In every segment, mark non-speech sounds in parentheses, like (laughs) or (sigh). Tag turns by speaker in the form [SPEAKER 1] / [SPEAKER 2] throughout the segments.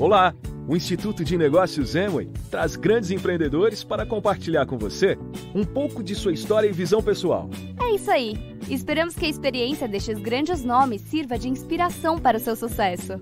[SPEAKER 1] Olá! O Instituto de Negócios Amway traz grandes empreendedores para compartilhar com você um pouco de sua história e visão pessoal. É isso aí! Esperamos que a experiência destes grandes nomes sirva de inspiração para o seu sucesso.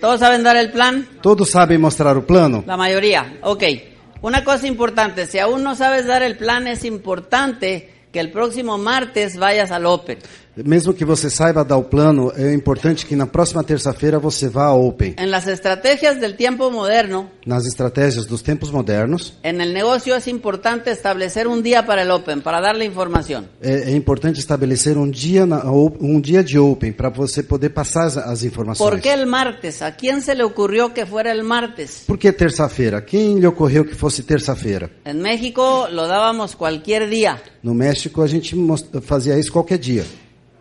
[SPEAKER 2] Todos sabem dar o plano?
[SPEAKER 1] Todos sabem mostrar o plano?
[SPEAKER 2] A maioria, ok. Uma coisa importante, se aún não sabes dar o plano, é importante que o próximo martes vayas ao Open. Mesmo
[SPEAKER 1] que você saiba dar o plano, é importante que na próxima terça-feira você vá à Open.
[SPEAKER 2] las estrategias del tiempo moderno,
[SPEAKER 1] nas estratégias dos tempos modernos,
[SPEAKER 2] en el negocio es importante establecer un día para el Open, para darle información.
[SPEAKER 1] É, é importante estabelecer um dia na, um dia de Open para você poder passar as, informações. ¿Por que
[SPEAKER 2] el martes? ¿A quién se le ocurrió que fuera el martes?
[SPEAKER 1] Por que terça-feira? Quem lhe ocorreu que fosse terça-feira?
[SPEAKER 2] En México lo dábamos cualquier día.
[SPEAKER 1] No México a gente fazia isso qualquer dia.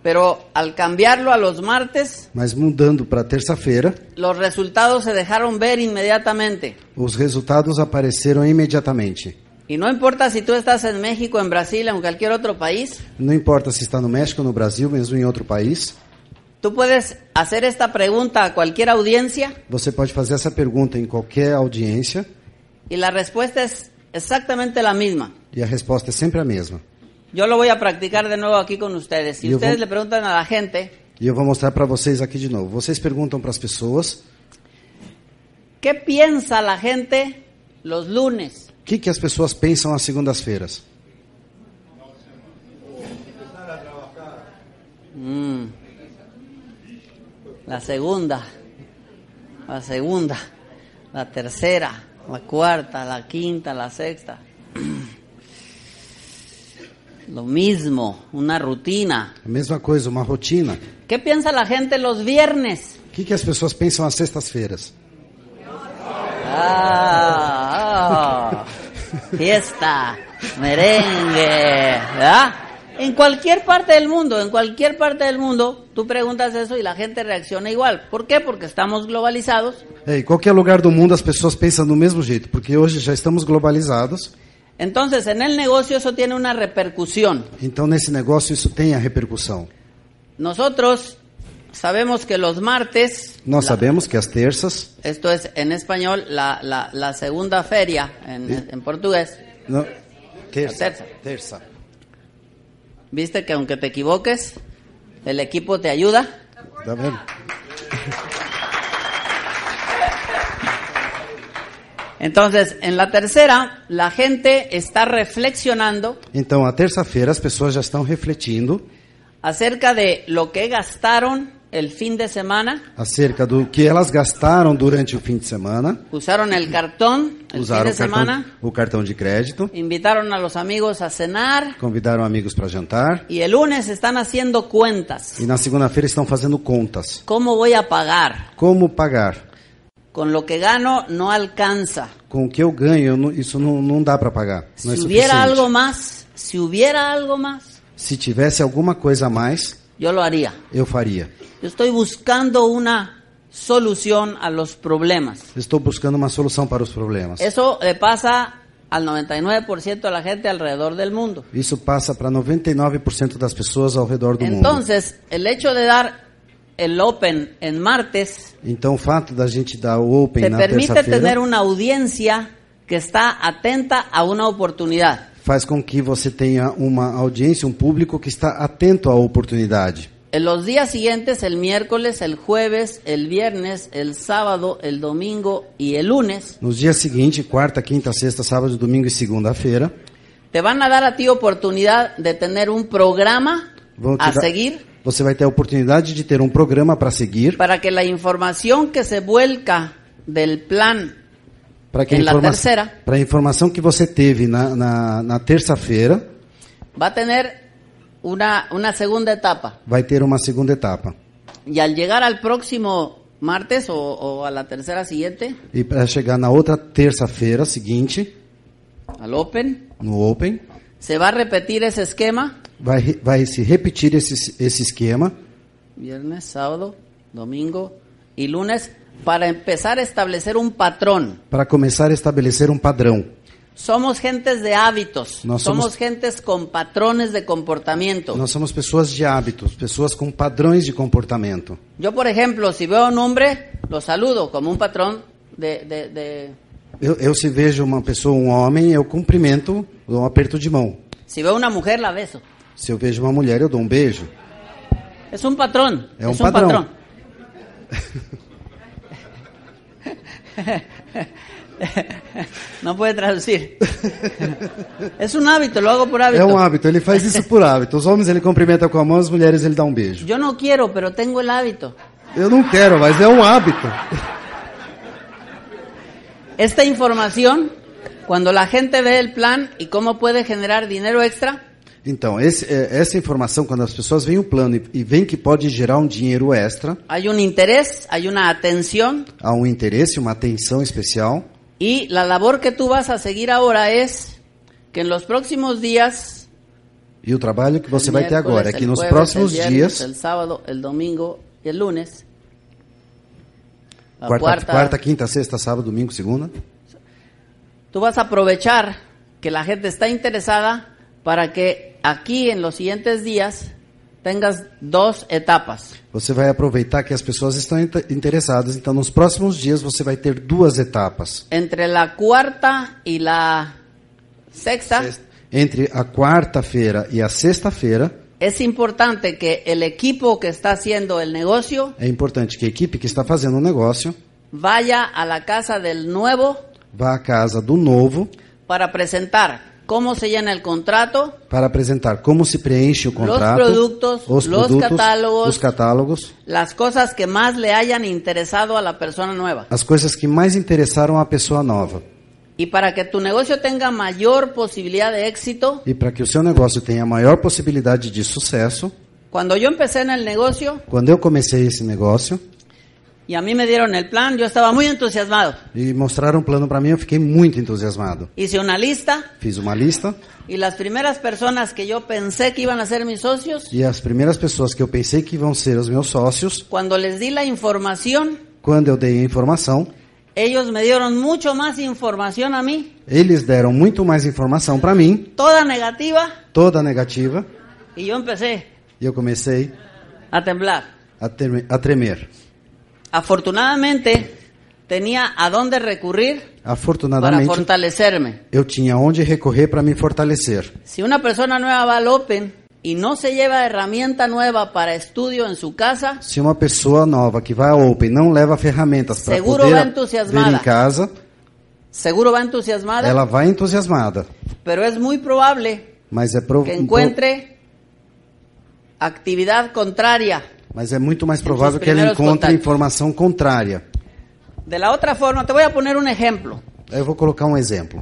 [SPEAKER 2] Pero al cambiarlo a los martes,
[SPEAKER 1] mas mudando para terça-feira,
[SPEAKER 2] los resultados se dejaron ver inmediatamente.
[SPEAKER 1] Os resultados apareceram imediatamente.
[SPEAKER 2] E não importa se tu estás em México, em Brasil, em qualquer outro país.
[SPEAKER 1] Não importa se está no México, no Brasil, mesmo em outro país.
[SPEAKER 2] Tu puedes hacer esta pregunta a qualquer audiência.
[SPEAKER 1] Você pode fazer essa pergunta em qualquer audiência.
[SPEAKER 2] E a resposta é exatamente a mesma.
[SPEAKER 1] E a resposta é sempre a mesma.
[SPEAKER 2] Yo lo voy a practicar de nuevo aquí con ustedes. Si ustedes le preguntan a la gente.
[SPEAKER 1] Y yo voy a mostrar para vocês aquí de nuevo. Ustedes preguntan para las personas.
[SPEAKER 2] ¿Qué piensa la gente los lunes?
[SPEAKER 1] ¿Qué que, las personas piensan las
[SPEAKER 2] segundas-feiras? Mm. La segunda, la segunda, la tercera, la cuarta, la quinta, la sexta. Lo mismo, una rutina.
[SPEAKER 1] La mesma cosa, una rutina.
[SPEAKER 2] ¿Qué piensa la gente los viernes?
[SPEAKER 1] ¿Qué que, las personas pessoas pensam sextas-feiras?
[SPEAKER 2] Ah, ah, fiesta, merengue, En cualquier parte del mundo, en cualquier parte del mundo, tú preguntas eso y la gente reacciona igual. ¿Por qué? Porque estamos globalizados. En
[SPEAKER 1] em cualquier lugar del mundo las personas piensan del mismo jeito, porque hoy ya estamos globalizados.
[SPEAKER 2] Entonces, en el negocio eso tiene una repercusión.
[SPEAKER 1] Entonces, en negocio negocio tiene tiene repercusión.
[SPEAKER 2] Nosotros sabemos que los martes,
[SPEAKER 1] no sabemos que las terzas.
[SPEAKER 2] esto es en español la, la- segunda feria, en, portugués,
[SPEAKER 1] No. Terza,
[SPEAKER 2] terza. viste que aunque te equivoques, el equipo te ayuda. A Entonces, en la tercera, la gente está reflexionando
[SPEAKER 1] Então, a terça-feira as pessoas já estão refletindo
[SPEAKER 2] acerca de lo que gastaron el fin de semana,
[SPEAKER 1] acerca do que elas gastaram durante o fim de semana,
[SPEAKER 2] usaron el cartón el fin usaram de o cartão, semana,
[SPEAKER 1] o cartão de crédito,
[SPEAKER 2] invitaron a los amigos a cenar
[SPEAKER 1] convidaram amigos para jantar
[SPEAKER 2] y el lunes están haciendo cuentas.
[SPEAKER 1] e na segunda-feira estão fazendo contas.
[SPEAKER 2] ¿Cómo voy a pagar?
[SPEAKER 1] Como pagar?
[SPEAKER 2] Con lo que gano no alcanza.
[SPEAKER 1] Con que yo ganho, eso no, no dá para pagar. si hubiera algo
[SPEAKER 2] más, si hubiera algo más,
[SPEAKER 1] si tivesse alguna cosa más, yo lo haría. eu faría
[SPEAKER 2] Yo estoy buscando una solución a los problemas.
[SPEAKER 1] Estoy buscando una solución para los problemas.
[SPEAKER 2] Eso le eh, pasa al 99% de la gente alrededor del mundo.
[SPEAKER 1] Eso pasa para 99% das pessoas ao redor do mundo.
[SPEAKER 2] Entonces, el hecho de dar el Open en martes.
[SPEAKER 1] Então o fato da gente dar o Open te na permite tener una
[SPEAKER 2] audiencia que está atenta a una oportunidad.
[SPEAKER 1] Faz com que você tenha uma audiência, um público que está atento à oportunidade.
[SPEAKER 2] En los días siguientes, el miércoles, el jueves, el viernes, el sábado, el domingo y el lunes.
[SPEAKER 1] Los días siguientes, cuarta, quinta, sexta, sábado, domingo y e segunda-feira.
[SPEAKER 2] Te van a dar a ti oportunidad de tener un programa
[SPEAKER 1] a seguir. Você vai ter a oportunidade de ter um programa para seguir.
[SPEAKER 2] Para que a informação que se vuelca do plan
[SPEAKER 1] para que informa a informação que você teve na, na, na terça-feira
[SPEAKER 2] vai ter uma, uma segunda etapa.
[SPEAKER 1] Vai ter uma segunda etapa.
[SPEAKER 2] E ao chegar ao próximo martes ou, ou à terceira seguinte.
[SPEAKER 1] E para chegar na outra terça-feira seguinte. Al Open. No Open.
[SPEAKER 2] Se vai repetir esse esquema?
[SPEAKER 1] Vai, vai se repetir esse, esse esquema.
[SPEAKER 2] Viernes, sábado, domingo e lunes para começar a estabelecer um padrão,
[SPEAKER 1] Para começar a estabelecer um padrão.
[SPEAKER 2] Somos gentes de hábitos. Nós somos, somos, gentes com padrões de comportamento, Nós
[SPEAKER 1] somos pessoas de hábitos, pessoas com padrões de comportamento.
[SPEAKER 2] Eu, por exemplo, se vejo um homem, lo saludo como um patrão de. de, de...
[SPEAKER 1] Eu, eu, se vejo uma pessoa, um homem, eu cumprimento dou um aperto de mão.
[SPEAKER 2] Se vejo uma mulher, la beso.
[SPEAKER 1] Se eu vejo uma mulher, eu dou um beijo.
[SPEAKER 2] É um patrão. É um, patrão. Não pode traduzir. É um hábito, lo hago por hábito. É um hábito, ele faz isso por
[SPEAKER 1] hábito. Os homens ele cumprimenta com a mão, as mulheres ele dá um beijo.
[SPEAKER 2] Eu não quero, mas tenho o hábito.
[SPEAKER 1] Eu não quero, mas é um hábito.
[SPEAKER 2] Esta informação quando a gente vê o plano e como pode gerar dinheiro extra.
[SPEAKER 1] Então, esse, eh, essa informação, quando as pessoas veem o plano e, e veem que pode gerar um dinheiro extra.
[SPEAKER 2] Há um interesse, há uma atenção.
[SPEAKER 1] Há um interesse, uma atenção especial.
[SPEAKER 2] E a labor que tu vas a seguir agora é que nos próximos dias.
[SPEAKER 1] E o trabalho que você vai ter agora é que nos próximos dias. o
[SPEAKER 2] sábado, o domingo e o lunes. quarta, quarta,
[SPEAKER 1] quinta, sexta, sábado, domingo, segunda.
[SPEAKER 2] tú vas a aprovechar que la gente está interesada para que aquí en los siguientes días, tengas dos etapas.
[SPEAKER 1] Você vai aproveitar que as pessoas estão interessadas, então nos próximos dias você vai ter duas etapas.
[SPEAKER 2] Entre la cuarta y la sexta.
[SPEAKER 1] Entre a quarta-feira e a sexta-feira.
[SPEAKER 2] Es importante que el equipo que está haciendo el negocio.
[SPEAKER 1] É importante que a equipe que está fazendo o negócio.
[SPEAKER 2] Vaya a la casa del nuevo
[SPEAKER 1] va a casa do novo
[SPEAKER 2] para apresentar cómo se llena el contrato,
[SPEAKER 1] para apresentar cómo se preenche el contrato, los productos, los, productos, los catálogos, los catálogos,
[SPEAKER 2] las cosas que más le hayan interesado a la persona nueva,
[SPEAKER 1] las cosas que más interesaron a la persona nueva.
[SPEAKER 2] E para que tu negócio tenha maior possibilidade de êxito.
[SPEAKER 1] E para que o seu negócio tenha maior possibilidade de sucesso.
[SPEAKER 2] Quando eu comecei no negócio.
[SPEAKER 1] Quando eu comecei esse negócio.
[SPEAKER 2] E a mim me deram o plano, eu estava muito entusiasmado.
[SPEAKER 1] E mostraram o plano para mim, eu fiquei muito entusiasmado.
[SPEAKER 2] Fiz uma lista.
[SPEAKER 1] Fiz uma lista.
[SPEAKER 2] E as primeiras pessoas que eu pensei que iam ser meus sócios.
[SPEAKER 1] E as primeiras pessoas que eu pensei que iam ser os meus sócios.
[SPEAKER 2] Quando les di a informação.
[SPEAKER 1] Quando eu dei a informação.
[SPEAKER 2] Eles me deram muito mais informação a mim.
[SPEAKER 1] Eles deram muito mais informação para mim.
[SPEAKER 2] Toda negativa.
[SPEAKER 1] Toda negativa.
[SPEAKER 2] E eu comecei.
[SPEAKER 1] E eu comecei
[SPEAKER 2] a temblar.
[SPEAKER 1] A, ter, a tremer.
[SPEAKER 2] Afortunadamente, tenía a dónde recurrir
[SPEAKER 1] Afortunadamente, para
[SPEAKER 2] fortalecerme.
[SPEAKER 1] Eu tinha onde recorrer para me fortalecer.
[SPEAKER 2] Si una persona nueva va al Open y no se lleva herramienta nueva para estudio en su casa,
[SPEAKER 1] si una persona nueva que va al Open e no leva herramientas para Seguro poder em entusiasmada. casa,
[SPEAKER 2] seguro va entusiasmada, ela
[SPEAKER 1] va entusiasmada,
[SPEAKER 2] pero es muy probable
[SPEAKER 1] que encuentre
[SPEAKER 2] actividad contraria
[SPEAKER 1] mas é muito mais provável que ele encontre informação contrária.
[SPEAKER 2] De la outra forma, te vou a poner un exemplo.
[SPEAKER 1] Eu vou colocar um exemplo.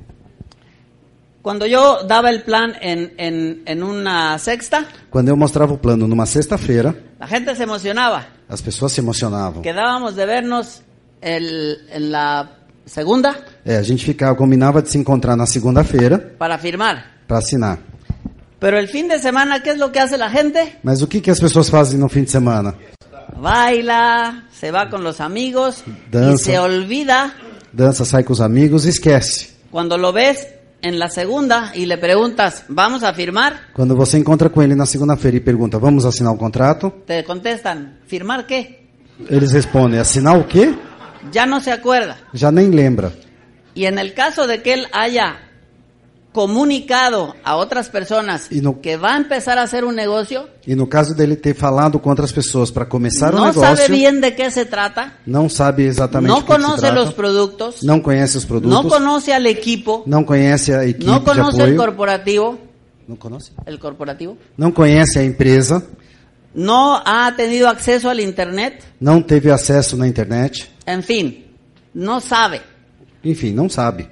[SPEAKER 2] Quando eu dava o plano em, em, em uma sexta.
[SPEAKER 1] Quando eu mostrava o plano numa sexta-feira.
[SPEAKER 2] A gente se emocionava.
[SPEAKER 1] As pessoas se emocionavam.
[SPEAKER 2] Quedávamos de vernos el, la segunda.
[SPEAKER 1] É, a gente ficava combinava de se encontrar na segunda-feira.
[SPEAKER 2] Para firmar. Para assinar. Pero el fin de semana, ¿qué es lo que hace la gente?
[SPEAKER 1] Mas o que, que as pessoas fazem no fim de semana?
[SPEAKER 2] Baila, se va con los amigos y se olvida.
[SPEAKER 1] Dança, sai com os amigos e esquece.
[SPEAKER 2] Cuando lo ves en la segunda y le preguntas, ¿vamos a firmar?
[SPEAKER 1] Cuando Quando você encontra com ele na segunda-feira y pergunta, vamos a assinar un contrato?
[SPEAKER 2] Te contestan, ¿firmar qué?
[SPEAKER 1] Él respondem, assinar o quê?
[SPEAKER 2] Ya no se acuerda.
[SPEAKER 1] Ya nem lembra.
[SPEAKER 2] Y en el caso de que él haya comunicado a outras pessoas no, que vai começar a ser um negócio
[SPEAKER 1] e no caso dele ter falado com outras pessoas para começar um negócio não sabe bem
[SPEAKER 2] de que se trata
[SPEAKER 1] não sabe exatamente não conhece os
[SPEAKER 2] produtos não
[SPEAKER 1] conhece os produtos não
[SPEAKER 2] conhece o equipo
[SPEAKER 1] não conhece a equipe não conhece o
[SPEAKER 2] corporativo não conhece o corporativo
[SPEAKER 1] não conhece a empresa
[SPEAKER 2] não ha tenido acesso à internet
[SPEAKER 1] não teve acesso na internet
[SPEAKER 2] enfim não sabe
[SPEAKER 1] enfim não sabe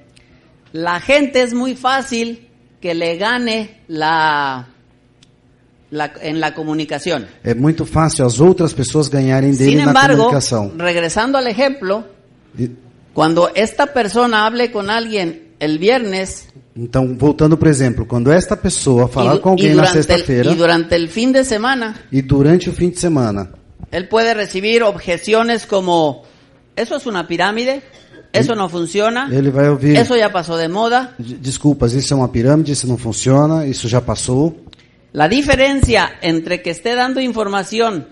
[SPEAKER 2] La gente es muy fácil que le gane la en la comunicación.
[SPEAKER 1] Es muy fácil as outras pessoas ganharem dele Sin embargo,
[SPEAKER 2] regresando al ejemplo, cuando esta persona hable con alguien el viernes
[SPEAKER 1] Entonces, voltando por ejemplo, cuando esta persona y, con alguien la sexta-feira y
[SPEAKER 2] durante el fin de semana,
[SPEAKER 1] Y e durante o fin de semana,
[SPEAKER 2] él puede recibir objeciones como, eso es una pirámide, Isso não funciona. Ele
[SPEAKER 1] vai ouvir. Isso
[SPEAKER 2] já passou de moda.
[SPEAKER 1] Desculpas, isso é uma pirâmide, isso não funciona, isso já passou.
[SPEAKER 2] A diferença entre que esté dando informação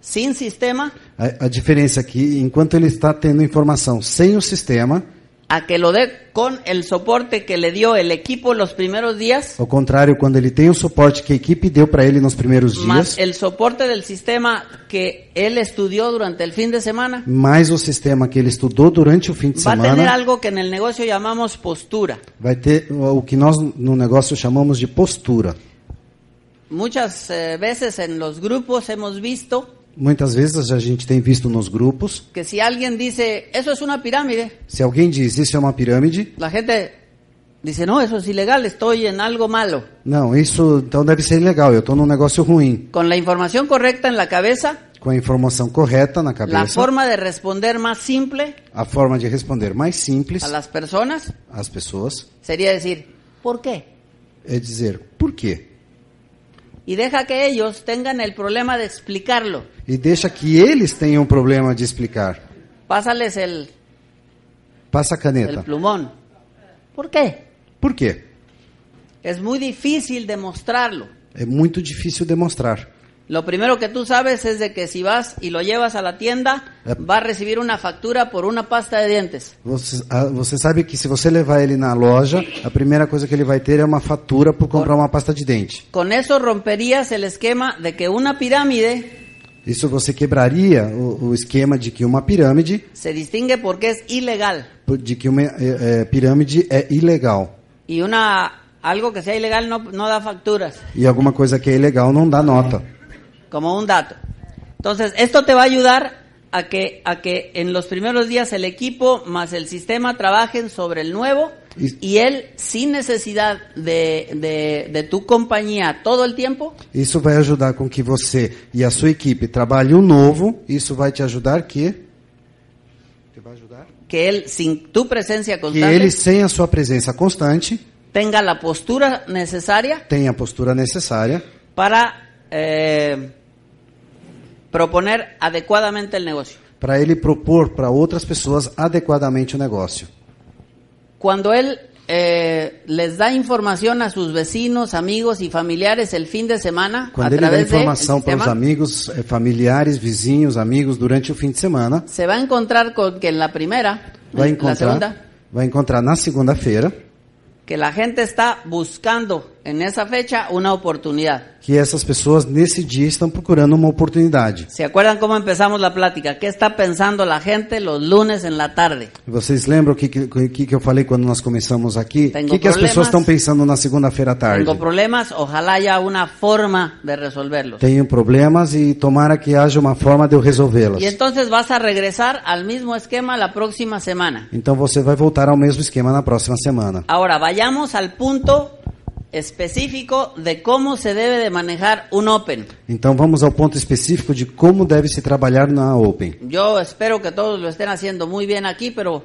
[SPEAKER 2] sem sistema.
[SPEAKER 1] A, a diferença aqui, é enquanto ele está tendo informação sem o sistema.
[SPEAKER 2] a que lo dé con el soporte que le dio el equipo los primeros días.
[SPEAKER 1] o contrario cuando él tiene el soporte que a equipe deu para él nos primeiros Más
[SPEAKER 2] el soporte del sistema que él estudió durante el fin de semana.
[SPEAKER 1] más o sistema que él estudió durante el fin de Va a tener algo
[SPEAKER 2] que en el negocio llamamos postura.
[SPEAKER 1] va a tener o que en el negocio llamamos de postura.
[SPEAKER 2] Muchas eh, veces en los grupos hemos visto
[SPEAKER 1] Muitas vezes a gente tem visto nos grupos
[SPEAKER 2] que se alguém diz isso é uma pirâmide,
[SPEAKER 1] se alguém diz isso é uma pirâmide,
[SPEAKER 2] a gente diz não, isso é ilegal, estou em algo malo.
[SPEAKER 1] Não, isso então deve ser ilegal, eu estou num negócio ruim.
[SPEAKER 2] Com a informação correta na cabeça,
[SPEAKER 1] com a informação correta na cabeça. A forma
[SPEAKER 2] de responder mais simples.
[SPEAKER 1] A forma de responder mais simples. A las Às pessoas.
[SPEAKER 2] Seria dizer por quê?
[SPEAKER 1] É dizer por quê?
[SPEAKER 2] y deja que ellos tengan el problema de explicarlo.
[SPEAKER 1] E deixa que eles tenham um problema de explicar.
[SPEAKER 2] Pásales el,
[SPEAKER 1] Passa caneta el caneta.
[SPEAKER 2] plumón. ¿Por qué? Por quê? Es muy difícil demostrarlo.
[SPEAKER 1] É muito difícil demonstrar.
[SPEAKER 2] Lo primero que tú sabes es de que si vas y lo llevas a la tienda, é... vai receber uma factura por uma pasta de dentes.
[SPEAKER 1] Você, ah, você, sabe que se você levar ele na loja, a primeira coisa que ele vai ter é uma fatura por comprar uma pasta de dente.
[SPEAKER 2] Com isso romperias o esquema de que uma pirâmide
[SPEAKER 1] isso você quebraria o, o esquema de que uma pirâmide
[SPEAKER 2] se distingue porque é ilegal.
[SPEAKER 1] De que uma é, pirâmide é ilegal.
[SPEAKER 2] E uma algo que seja ilegal não, não dá facturas.
[SPEAKER 1] E alguma coisa que é ilegal não dá nota.
[SPEAKER 2] como un dato. Entonces, esto te va a ayudar a que, a que en los primeros días el equipo más el sistema trabajen sobre el nuevo y él sin necesidad de, tu compañía todo el tiempo.
[SPEAKER 1] Eso va a ayudar con que você y e a equipo equipe un o nuevo Isso vai te ayudar que
[SPEAKER 2] te vai que él sin tu presencia constante. Que él
[SPEAKER 1] sin constante
[SPEAKER 2] tenga la postura necesaria
[SPEAKER 1] tenga postura necesaria
[SPEAKER 2] para eh, proponer adequadamente o negócio.
[SPEAKER 1] Para ele propor para outras pessoas adequadamente o negócio.
[SPEAKER 2] Quando ele eh, les dá informação a seus vecinos, amigos e familiares el fim de semana. Quando ele dá informação para os
[SPEAKER 1] amigos, eh, familiares, vizinhos, amigos durante o fim de semana.
[SPEAKER 2] Se vai encontrar com que na primeira,
[SPEAKER 1] vai encontrar, segunda, vai encontrar na segunda-feira
[SPEAKER 2] que a gente está buscando En esa fecha, una oportunidad.
[SPEAKER 1] Que personas en ese día están procurando una oportunidad.
[SPEAKER 2] ¿Se acuerdan cómo empezamos la plática? ¿Qué está pensando la gente los lunes en la tarde?
[SPEAKER 1] Vocês se que, que, yo eu falei quando nós aquí? aqui? ¿Qué que, las personas están pensando segunda-feira tarde? Tengo
[SPEAKER 2] problemas, ojalá haya una forma de resolverlos. Tengo
[SPEAKER 1] problemas y e tomara que haya una forma de resolverlos. Y
[SPEAKER 2] entonces vas a regresar al mismo esquema la próxima semana.
[SPEAKER 1] usted você a voltar al mismo esquema la próxima semana.
[SPEAKER 2] Ahora, vayamos al punto específico de cómo se debe de manejar un Open.
[SPEAKER 1] Entonces vamos al punto específico de cómo debe se en la Open.
[SPEAKER 2] Yo espero que todos lo estén haciendo muy bien aquí, pero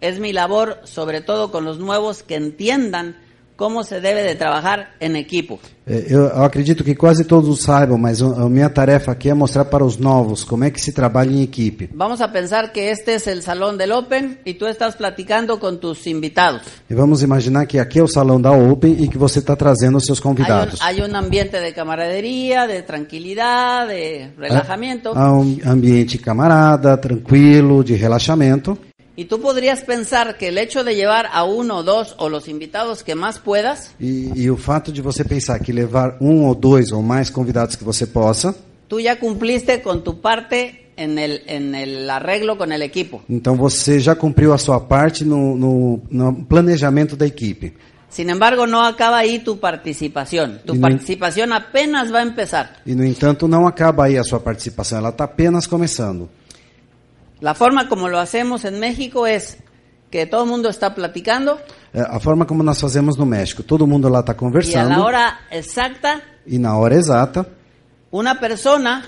[SPEAKER 2] es mi labor, sobre todo con los nuevos que entiendan como se deve de trabalhar em equipo.
[SPEAKER 1] É, eu, acredito que quase todos saibam, mas a minha tarefa aqui é mostrar para os novos como é que se trabalha em equipe.
[SPEAKER 2] Vamos a pensar que este é o salão do Open e tu estás platicando com tus invitados.
[SPEAKER 1] E vamos imaginar que aqui é o salão da Open e que você está trazendo seus convidados. Ah,
[SPEAKER 2] há um, ambiente de camaraderia, de tranquilidade, de relaxamento. Há um
[SPEAKER 1] ambiente camarada, tranquilo, de relaxamento.
[SPEAKER 2] Y tú podrías pensar que el hecho de llevar a uno, dos o los invitados que más puedas,
[SPEAKER 1] E, o fato de você pensar que levar um ou dois ou mais convidados que você possa,
[SPEAKER 2] tú ya cumpliste con tu parte en el, en el arreglo con el equipo.
[SPEAKER 1] então você já cumpriu a sua parte no, no- no planejamento da equipe.
[SPEAKER 2] Sin embargo, no acaba ahí tu participación. Tu participação no- participación apenas va a empezar.
[SPEAKER 1] E, no entanto, não acaba aí a sua participação, ela está apenas começando.
[SPEAKER 2] La forma como lo hacemos en México es que todo mundo está platicando.
[SPEAKER 1] É, a forma como nós fazemos no México, todo mundo lá está conversando. E na hora
[SPEAKER 2] exata.
[SPEAKER 1] E na hora exata.
[SPEAKER 2] Uma pessoa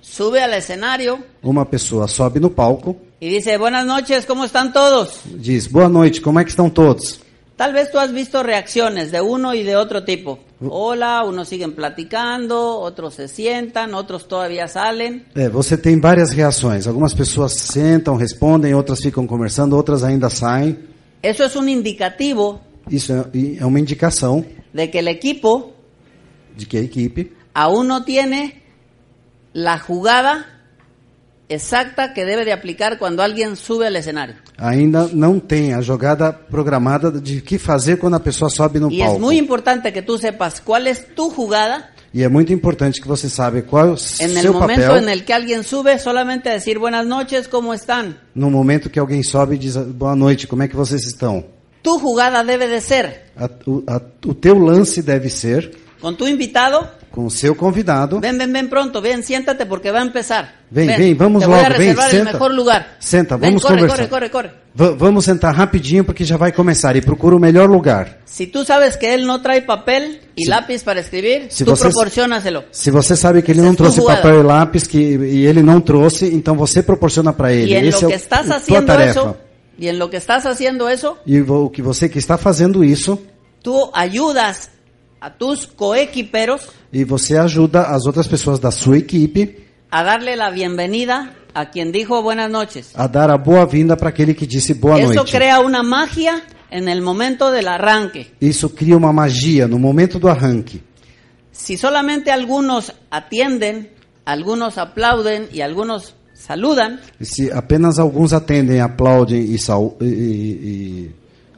[SPEAKER 2] sube ao escenário.
[SPEAKER 1] Uma pessoa sobe no palco.
[SPEAKER 2] E diz: Buenas noches, como estão todos?
[SPEAKER 1] Diz: Boa noite, como é que estão todos?
[SPEAKER 2] Tal vez tú has visto reacciones de uno y de otro tipo. Hola, unos siguen platicando, otros se sientan, otros todavía salen.
[SPEAKER 1] É, eh, você varias reacciones? Algunas personas pessoas sentam, responden, outras ficam conversando, otras ainda saem.
[SPEAKER 2] Eso es un indicativo
[SPEAKER 1] Eso es una indicación
[SPEAKER 2] de que el equipo
[SPEAKER 1] de que equipo?
[SPEAKER 2] aún no tiene la jugada exacta que deve de aplicar quando alguém sube ao escenário.
[SPEAKER 1] Ainda não tem a jogada programada de que fazer quando a pessoa sobe no e palco. E é muito
[SPEAKER 2] importante que tu sepas qual é tu jogada.
[SPEAKER 1] E é muito importante que você saiba qual é o seu papel. No momento em
[SPEAKER 2] que alguém sube, solamente dizer boas noites como estão.
[SPEAKER 1] No momento que alguém sobe, diz boa noite, como é que vocês estão?
[SPEAKER 2] Tu jogada deve de ser.
[SPEAKER 1] A, o, a, o teu lance
[SPEAKER 2] deve ser. Com tu invitado com o seu convidado. Vem, vem, vem pronto, vem, senta-te porque vai começar. Vem, vem, vem vamos Te logo, vem, senta. Melhor lugar. Senta, vem, vamos corre, conversar. Corre, corre,
[SPEAKER 1] corre. V vamos sentar rapidinho porque já vai começar e procura o melhor lugar.
[SPEAKER 2] Se tu sabes que ele não traz papel e se, lápis para escrever, se tu proporciona-se-lo.
[SPEAKER 1] Se você sabe que ele não trouxe papel e lápis que, e ele não trouxe, então você proporciona para ele. E em é que é estás fazendo isso,
[SPEAKER 2] e em lo que estás fazendo isso,
[SPEAKER 1] e o que você que está fazendo isso,
[SPEAKER 2] tu ajudas a tus coequiperos
[SPEAKER 1] y e você a las otras personas da su equipo
[SPEAKER 2] a darle la bienvenida a quien dijo buenas noches.
[SPEAKER 1] a dar a boa-vinda para aquel que dice boa Eso crea
[SPEAKER 2] una magia en el momento del arranque.
[SPEAKER 1] magia momento arranque.
[SPEAKER 2] Si solamente algunos atienden, algunos aplauden y algunos saludan,
[SPEAKER 1] e si apenas algunos atienden, aplauden y e saludan,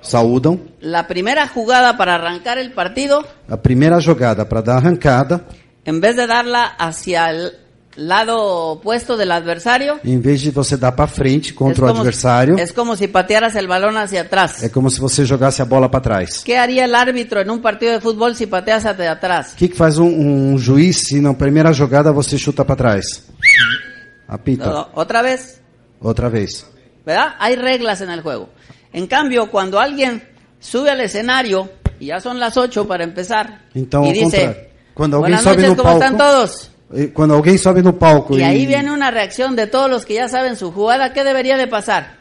[SPEAKER 1] Saúdam.
[SPEAKER 2] La primera jugada para arrancar el partido.
[SPEAKER 1] A primeira jogada para dar arrancada.
[SPEAKER 2] En vez de darla hacia el lado opuesto del adversario.
[SPEAKER 1] Em vez de você dar para frente contra o adversário. É
[SPEAKER 2] como se patearas el balón hacia atrás.
[SPEAKER 1] É como se você jogasse a bola para trás.
[SPEAKER 2] Que faria o árbitro em um partido de futebol se pateas hacia atrás? O
[SPEAKER 1] que, que, faz um, um, juiz se na primeira jogada você chuta para trás? Apita. No,
[SPEAKER 2] outra vez.
[SPEAKER 1] Outra vez.
[SPEAKER 2] ¿Verdad? Hay reglas en el juego. En cambio, cuando alguien sube al escenario, y ya son las 8 para empezar,
[SPEAKER 1] y dice, cuando buenas noches, ¿cómo están todos? Eh, cuando alguien sube no palco. Y, ahí
[SPEAKER 2] viene una reacción de todos los que ya saben su jugada, ¿qué debería de pasar?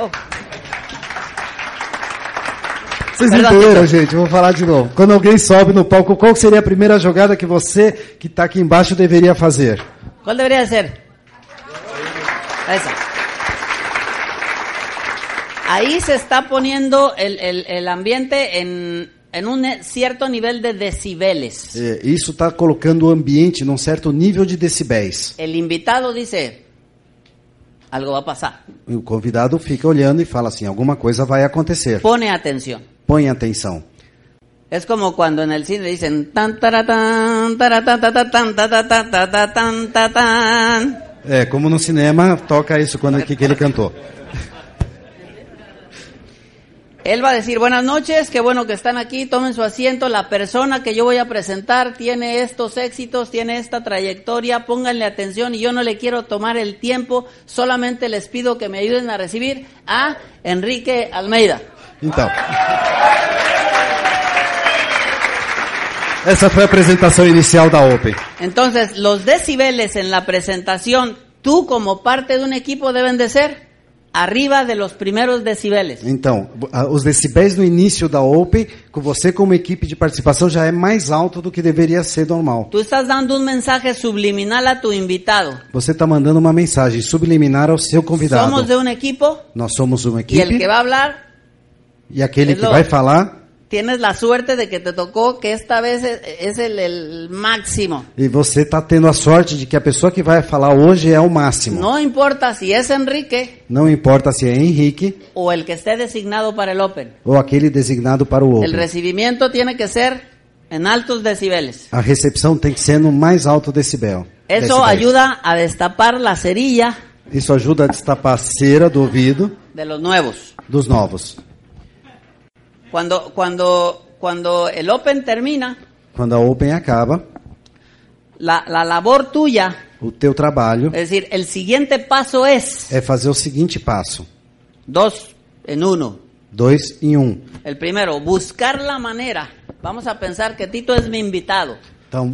[SPEAKER 2] Oh.
[SPEAKER 1] Vocês entenderam, gente? Vou falar de novo. Quando alguém sobe no palco, qual seria la primera jugada que você, que está aquí embaixo, deveria fazer?
[SPEAKER 2] Qual debería ser? ahí se está poniendo el, el, el ambiente en, em um certo nível de decibeles.
[SPEAKER 1] É, isso está colocando o ambiente num certo nível de decibéis.
[SPEAKER 2] O invitado diz: algo vai passar.
[SPEAKER 1] O convidado fica olhando e fala assim: alguma coisa vai acontecer.
[SPEAKER 2] Põe atenção.
[SPEAKER 1] Põe atenção.
[SPEAKER 2] É como quando no cine dizem tan
[SPEAKER 1] É como no cinema toca isso quando que, que ele cantou.
[SPEAKER 2] Él va a decir, buenas noches, qué bueno que están aquí, tomen su asiento, la persona que yo voy a presentar tiene estos éxitos, tiene esta trayectoria, pónganle atención y yo no le quiero tomar el tiempo, solamente les pido que me ayuden a recibir a Enrique Almeida.
[SPEAKER 1] Então. fue foi inicial da Open.
[SPEAKER 2] Entonces, los decibeles en la presentación, tú como parte de un equipo deben de ser Arriba de los primeiros decibeles.
[SPEAKER 1] Então, os decibéis no início da Open, com você como equipe de participação, já é mais alto do que deveria ser normal.
[SPEAKER 2] Tu estás dando um mensagem subliminal a tu invitado.
[SPEAKER 1] Você está mandando uma mensagem subliminar ao seu convidado. Somos de
[SPEAKER 2] um equipo.
[SPEAKER 1] Nós somos uma equipe. E que vai falar. E aquele que vai falar
[SPEAKER 2] tienes la suerte de que te tocou que esta vez es el, el máximo.
[SPEAKER 1] E você está tendo a sorte de que a pessoa que vai falar hoje é o máximo.
[SPEAKER 2] No importa si es Enrique
[SPEAKER 1] Não importa se é Henrique
[SPEAKER 2] o el que esté designado para el Open.
[SPEAKER 1] ou aquele designado para o El O
[SPEAKER 2] recibimiento tiene que ser en altos decibeles.
[SPEAKER 1] A recepção tem que ser no mais alto decibel. Eso decibéis. ayuda
[SPEAKER 2] a destapar la cerilla
[SPEAKER 1] Isso ajuda a destapar a cera do ouvido
[SPEAKER 2] de los nuevos.
[SPEAKER 1] dos novos.
[SPEAKER 2] Cuando, cuando, cuando el Open termina,
[SPEAKER 1] Cuando Open acaba,
[SPEAKER 2] la, la labor tuya,
[SPEAKER 1] o trabalho es
[SPEAKER 2] decir, el siguiente paso es
[SPEAKER 1] Es fazer o seguinte passo:
[SPEAKER 2] dos en uno.
[SPEAKER 1] dos em uno um.
[SPEAKER 2] El primero, buscar la manera. Vamos a pensar que Tito es mi invitado.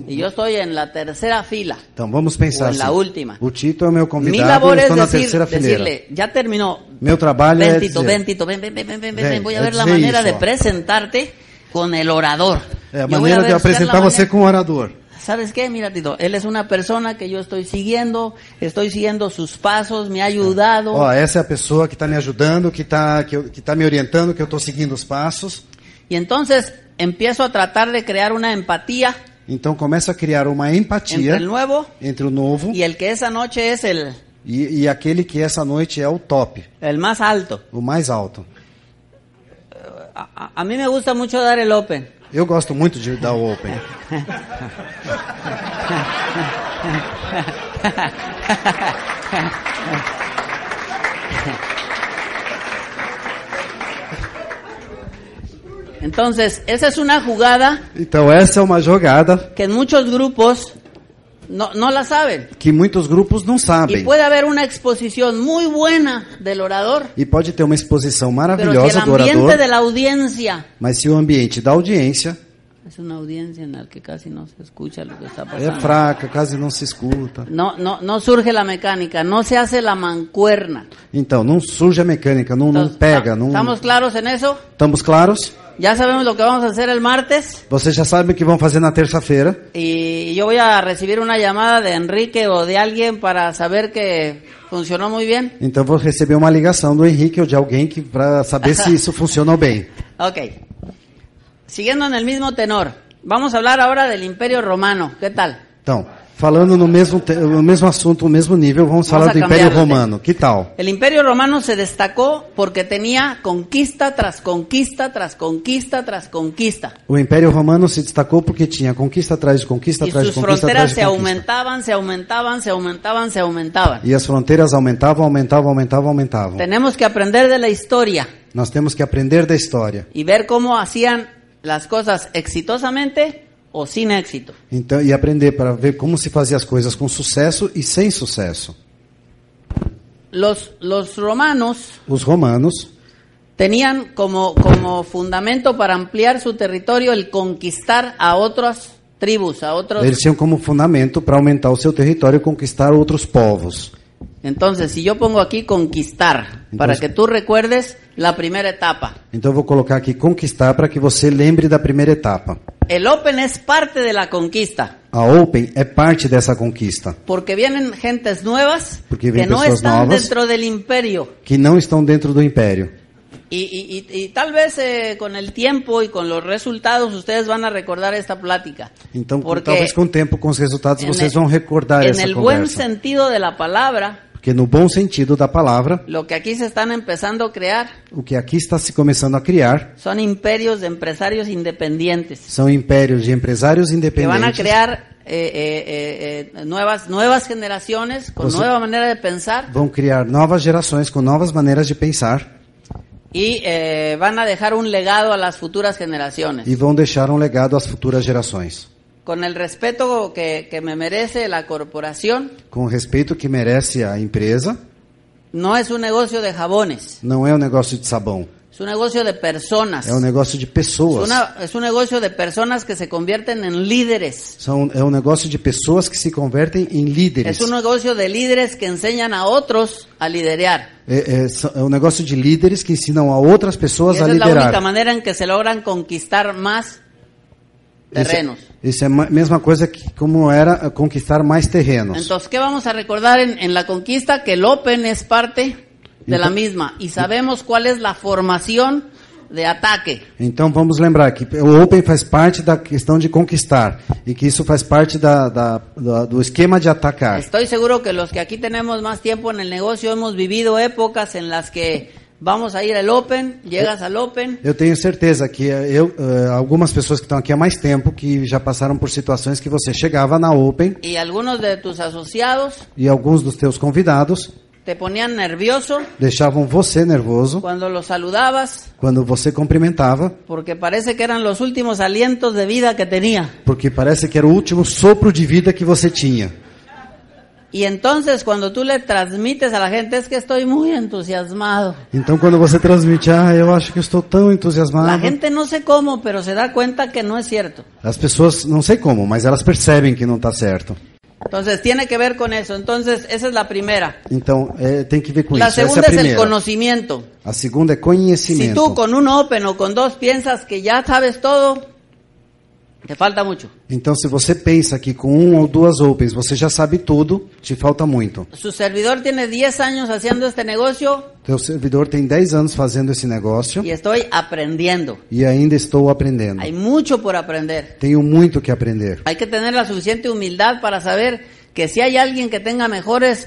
[SPEAKER 2] Y yo estoy en la tercera fila.
[SPEAKER 1] Então vamos pensar assim. Última. O Tito é meu convidado, eu estou na Decirle,
[SPEAKER 2] Ya terminó.
[SPEAKER 1] Mi trabajo ven, é Tito, ven, ven, ven, ven, ven, ven, Voy a ver la manera de
[SPEAKER 2] presentarte con el orador.
[SPEAKER 1] La manera maneira de apresentar você com o orador.
[SPEAKER 2] ¿sabes qué? Mira, Tito, él es una persona que yo estoy siguiendo, estoy siguiendo sus pasos, me ha ayudado. Oh, esa
[SPEAKER 1] es la persona que está me ayudando, que está que, que me orientando, que yo estoy siguiendo los pasos.
[SPEAKER 2] Y entonces empiezo a tratar de crear una empatía.
[SPEAKER 1] Então começa a criar uma empatia entre, entre o novo
[SPEAKER 2] e, que essa noite é el,
[SPEAKER 1] e, e aquele que essa noite é o top. o mais alto. O mais alto.
[SPEAKER 2] A, a, a mim me gusta muito dar o open. Eu gosto
[SPEAKER 1] muito de dar o open.
[SPEAKER 2] (laughs) (laughs) Entonces, esa es una jugada
[SPEAKER 1] Então essa é uma jogada
[SPEAKER 2] que en muchos grupos não no la sabem
[SPEAKER 1] que muitos grupos não sabem e pode
[SPEAKER 2] haver uma exposição muito boa do orador,
[SPEAKER 1] E pode ter uma exposição pero si maravilhosa el do orador,
[SPEAKER 2] ambiente de la
[SPEAKER 1] mas se o ambiente da audiência
[SPEAKER 2] es una audiencia en que casi no se escucha lo que está é fraca,
[SPEAKER 1] quase não se escuta,
[SPEAKER 2] não não não surge a mecânica, não se hace a mancuerna.
[SPEAKER 1] então não surge a mecânica, não, não pega, ¿está- não. ¿Estamos
[SPEAKER 2] claros en eso?
[SPEAKER 1] Estamos claros?
[SPEAKER 2] Ya sabemos lo que vamos a hacer el martes.
[SPEAKER 1] ¿Ustedes ya saben que vamos a hacer na terça-feira.
[SPEAKER 2] Y yo voy a recibir una llamada de Enrique o de alguien para saber que funcionó muy bien.
[SPEAKER 1] Então vou receber uma ligação do Henrique ou de alguém que para saber si eso (laughs) funcionó bien.
[SPEAKER 2] Ok. Siguiendo en el mismo tenor, vamos a hablar ahora del Imperio Romano. ¿Qué tal?
[SPEAKER 1] Falando no mesmo, no mesmo assunto, no mesmo nível, vamos, vamos falar do Império Romano. Que tal?
[SPEAKER 2] O Império Romano se destacou porque tinha conquista tras conquista tras conquista tras conquista.
[SPEAKER 1] O Império Romano se destacou porque tinha conquista atrás de conquista tras atrás de conquista. E suas fronteiras se
[SPEAKER 2] aumentavam, se aumentavam, se aumentavam, se aumentavam.
[SPEAKER 1] E as fronteiras aumentavam, aumentavam, aumentavam, aumentavam.
[SPEAKER 2] Temos que aprender da história.
[SPEAKER 1] Nós temos que aprender da história.
[SPEAKER 2] E ver como faziam as coisas exitosamente ou sem êxito.
[SPEAKER 1] Então, e aprender para ver como se fazia as coisas com sucesso e sem sucesso.
[SPEAKER 2] Los, los romanos.
[SPEAKER 1] Os romanos.
[SPEAKER 2] Tenían como, como fundamento para ampliar su territorio el conquistar a otras tribos, a otros. Eles tinham
[SPEAKER 1] como fundamento para aumentar o seu território e conquistar outros povos.
[SPEAKER 2] Entonces, si yo pongo aquí conquistar, para que tú recuerdes la primera etapa.
[SPEAKER 1] Entonces voy a colocar aquí conquistar para que você lembre la primera etapa.
[SPEAKER 2] El Open es parte de la conquista.
[SPEAKER 1] A Open es parte esa conquista.
[SPEAKER 2] Porque vienen gentes nuevas Porque que no están dentro del imperio.
[SPEAKER 1] Que no están dentro del imperio.
[SPEAKER 2] Y, y, y, tal vez eh, con el tiempo y con los resultados ustedes van a recordar esta plática.
[SPEAKER 1] Entonces, tal vez con tiempo, con los resultados, ustedes van a recordar esta En el buen
[SPEAKER 2] sentido de la palabra.
[SPEAKER 1] Porque no bom sentido la palabra.
[SPEAKER 2] lo que aquí se están empezando a crear,
[SPEAKER 1] Lo que aquí está se comenzando a criar,
[SPEAKER 2] son imperios de empresarios independientes. Son
[SPEAKER 1] imperios de empresarios independentes. Que van a crear
[SPEAKER 2] eh, eh, eh, eh, nuevas, nuevas generaciones con pues nueva manera de pensar.
[SPEAKER 1] Vão criar novas gerações com novas maneiras de pensar.
[SPEAKER 2] E eh, van a dejar un legado a las futuras generaciones.
[SPEAKER 1] e vão deixar um legado às futuras gerações.
[SPEAKER 2] Con el respeto que, que me merece la corporación,
[SPEAKER 1] Com o respeito que merece a empresa,
[SPEAKER 2] no es un negocio de jabones,
[SPEAKER 1] não é um negócio de sabão.
[SPEAKER 2] Es un negocio de personas. Es
[SPEAKER 1] un negocio de personas.
[SPEAKER 2] Es, un negocio de personas que se convierten en líderes.
[SPEAKER 1] Son es un negocio de personas que se convierten en líderes. Es un
[SPEAKER 2] negocio de líderes que enseñan a otros a liderar.
[SPEAKER 1] Eh, eh, es un un de líderes que enseñan a otras personas a liderar. la única
[SPEAKER 2] manera en que se logran conquistar más
[SPEAKER 1] terrenos. Esa es la misma cosa que como era eh, conquistar más terrenos.
[SPEAKER 2] Entonces qué vamos a recordar en la conquista que el Open es parte de então, la misma. E sabemos qual é a formação de ataque.
[SPEAKER 1] Então vamos lembrar que o Open faz parte da questão de conquistar e que isso faz parte da, da, da, do esquema de atacar. Estou
[SPEAKER 2] seguro que os que aqui temos mais tempo no negócio hemos vivido épocas em las que Vamos a ir ao Open, llegas ao Open.
[SPEAKER 1] Eu tenho certeza que eu, eh, algumas pessoas que estão aqui há mais tempo que já passaram por situações que você chegava na Open.
[SPEAKER 2] E alguns de tus associados.
[SPEAKER 1] E alguns dos teus convidados.
[SPEAKER 2] Te ponían nervioso
[SPEAKER 1] deixavam você nervoso
[SPEAKER 2] cuando lo saludabas,
[SPEAKER 1] Cuando você cumprimentava,
[SPEAKER 2] porque parece que eran los últimos alientos de vida que tenía.
[SPEAKER 1] porque parece que era o último sopro de vida que você tinha.
[SPEAKER 2] Y entonces cuando tú le transmites a la gente es que estoy muy entusiasmado.
[SPEAKER 1] Entonces cuando você transmite, ah, yo acho que estoy tan entusiasmado. La gente
[SPEAKER 2] no sé cómo, pero se da cuenta que no es cierto.
[SPEAKER 1] Las personas no sé cómo, mas elas perciben que no está cierto.
[SPEAKER 2] Entonces, tiene que ver con eso. Entonces, esa es la primera
[SPEAKER 1] Entonces que ver la Segunda es el
[SPEAKER 2] conocimiento
[SPEAKER 1] Si A segunda es conocimiento. Si tú
[SPEAKER 2] con uno, open o con dos Piensas que ya sabes todo, Te falta muito.
[SPEAKER 1] Então, se você pensa que com um ou duas opens você já sabe tudo, te falta muito.
[SPEAKER 2] Seu servidor tem 10 anos fazendo este negócio.
[SPEAKER 1] Teu servidor tem 10 anos fazendo esse negócio. E
[SPEAKER 2] estou aprendendo.
[SPEAKER 1] E ainda estou aprendendo.
[SPEAKER 2] Há muito por
[SPEAKER 1] aprender. Tenho muito que aprender.
[SPEAKER 2] Há que ter a suficiente humildade para saber que se há alguém que tenha melhores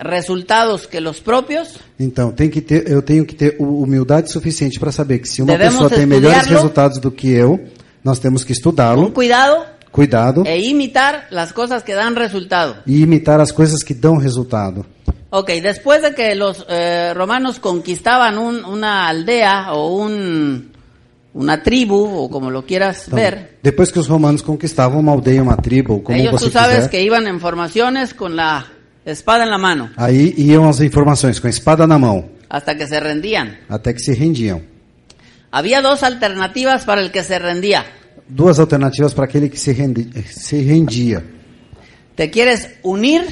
[SPEAKER 2] resultados que os próprios.
[SPEAKER 1] Então, tem que ter, eu tenho que ter humildade suficiente para saber que se uma pessoa tem melhores resultados do que eu, nós temos que estudá-lo. Cuidado. Cuidado.
[SPEAKER 2] E imitar as coisas que dão resultado.
[SPEAKER 1] E imitar as coisas que dão resultado.
[SPEAKER 2] Ok, depois de que os eh, romanos conquistavam un, uma aldeia ou um uma tribo ou como lo quieras então, ver.
[SPEAKER 1] depois que os romanos conquistavam uma aldeia uma tribo como Ellos tu sabes quiser, que
[SPEAKER 2] iban en formaciones con la espada en la mano.
[SPEAKER 1] iam as las com con espada na mão mano.
[SPEAKER 2] Hasta que se rendían.
[SPEAKER 1] até que se rendiam
[SPEAKER 2] Había dos alternativas para el que se rendía.
[SPEAKER 1] Dos alternativas para aquele que se, rendi- eh, se
[SPEAKER 2] ¿Te quieres unir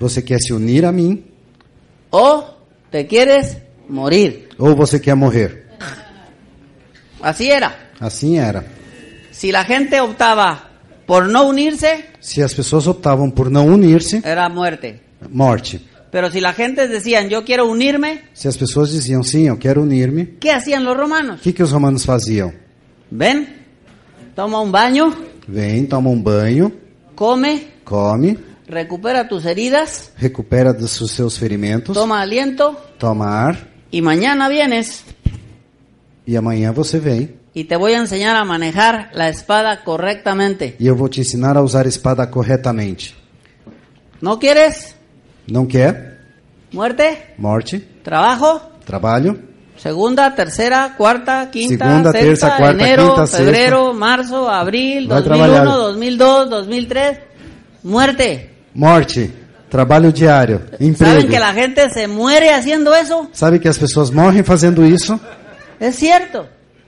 [SPEAKER 1] Você quer se unir a mí?
[SPEAKER 2] o te quieres morir?
[SPEAKER 1] O você quer morrer? Así era. Así era.
[SPEAKER 2] Si la gente optaba por no unirse,
[SPEAKER 1] Si as pessoas optaban por no unirse.
[SPEAKER 2] era muerte. morte. Pero si la gente decían, yo quiero unirme,
[SPEAKER 1] Se as pessoas diziam, sim, eu quero unir-me,
[SPEAKER 2] ¿qué hacían los romanos?
[SPEAKER 1] que, que os romanos faziam? Ven,
[SPEAKER 2] toma un baño,
[SPEAKER 1] Vem, toma um banho, come, come,
[SPEAKER 2] recupera tus heridas,
[SPEAKER 1] recupera dos dos seus ferimentos,
[SPEAKER 2] toma aliento
[SPEAKER 1] tomar ar
[SPEAKER 2] y mañana vienes
[SPEAKER 1] e amanhã você vem.
[SPEAKER 2] y te voy a enseñar a manejar la espada correctamente.
[SPEAKER 1] E eu vou te ensinar a usar a espada corretamente.
[SPEAKER 2] ¿No quieres?
[SPEAKER 1] Não quer. Morte? Morte. Trabalho? Trabalho.
[SPEAKER 2] Segunda, terceira, quarta, quinta, Segunda, sexta, terça, quarta, enero, quinta, febrero, sexta. março, abril, Vai 2001, trabalhar. 2002, 2003. Muerte.
[SPEAKER 1] Morte. Trabalho diário, emprego. Sabem que a
[SPEAKER 2] gente se muere haciendo isso?
[SPEAKER 1] Sabe que as pessoas morrem fazendo isso?
[SPEAKER 2] É certo.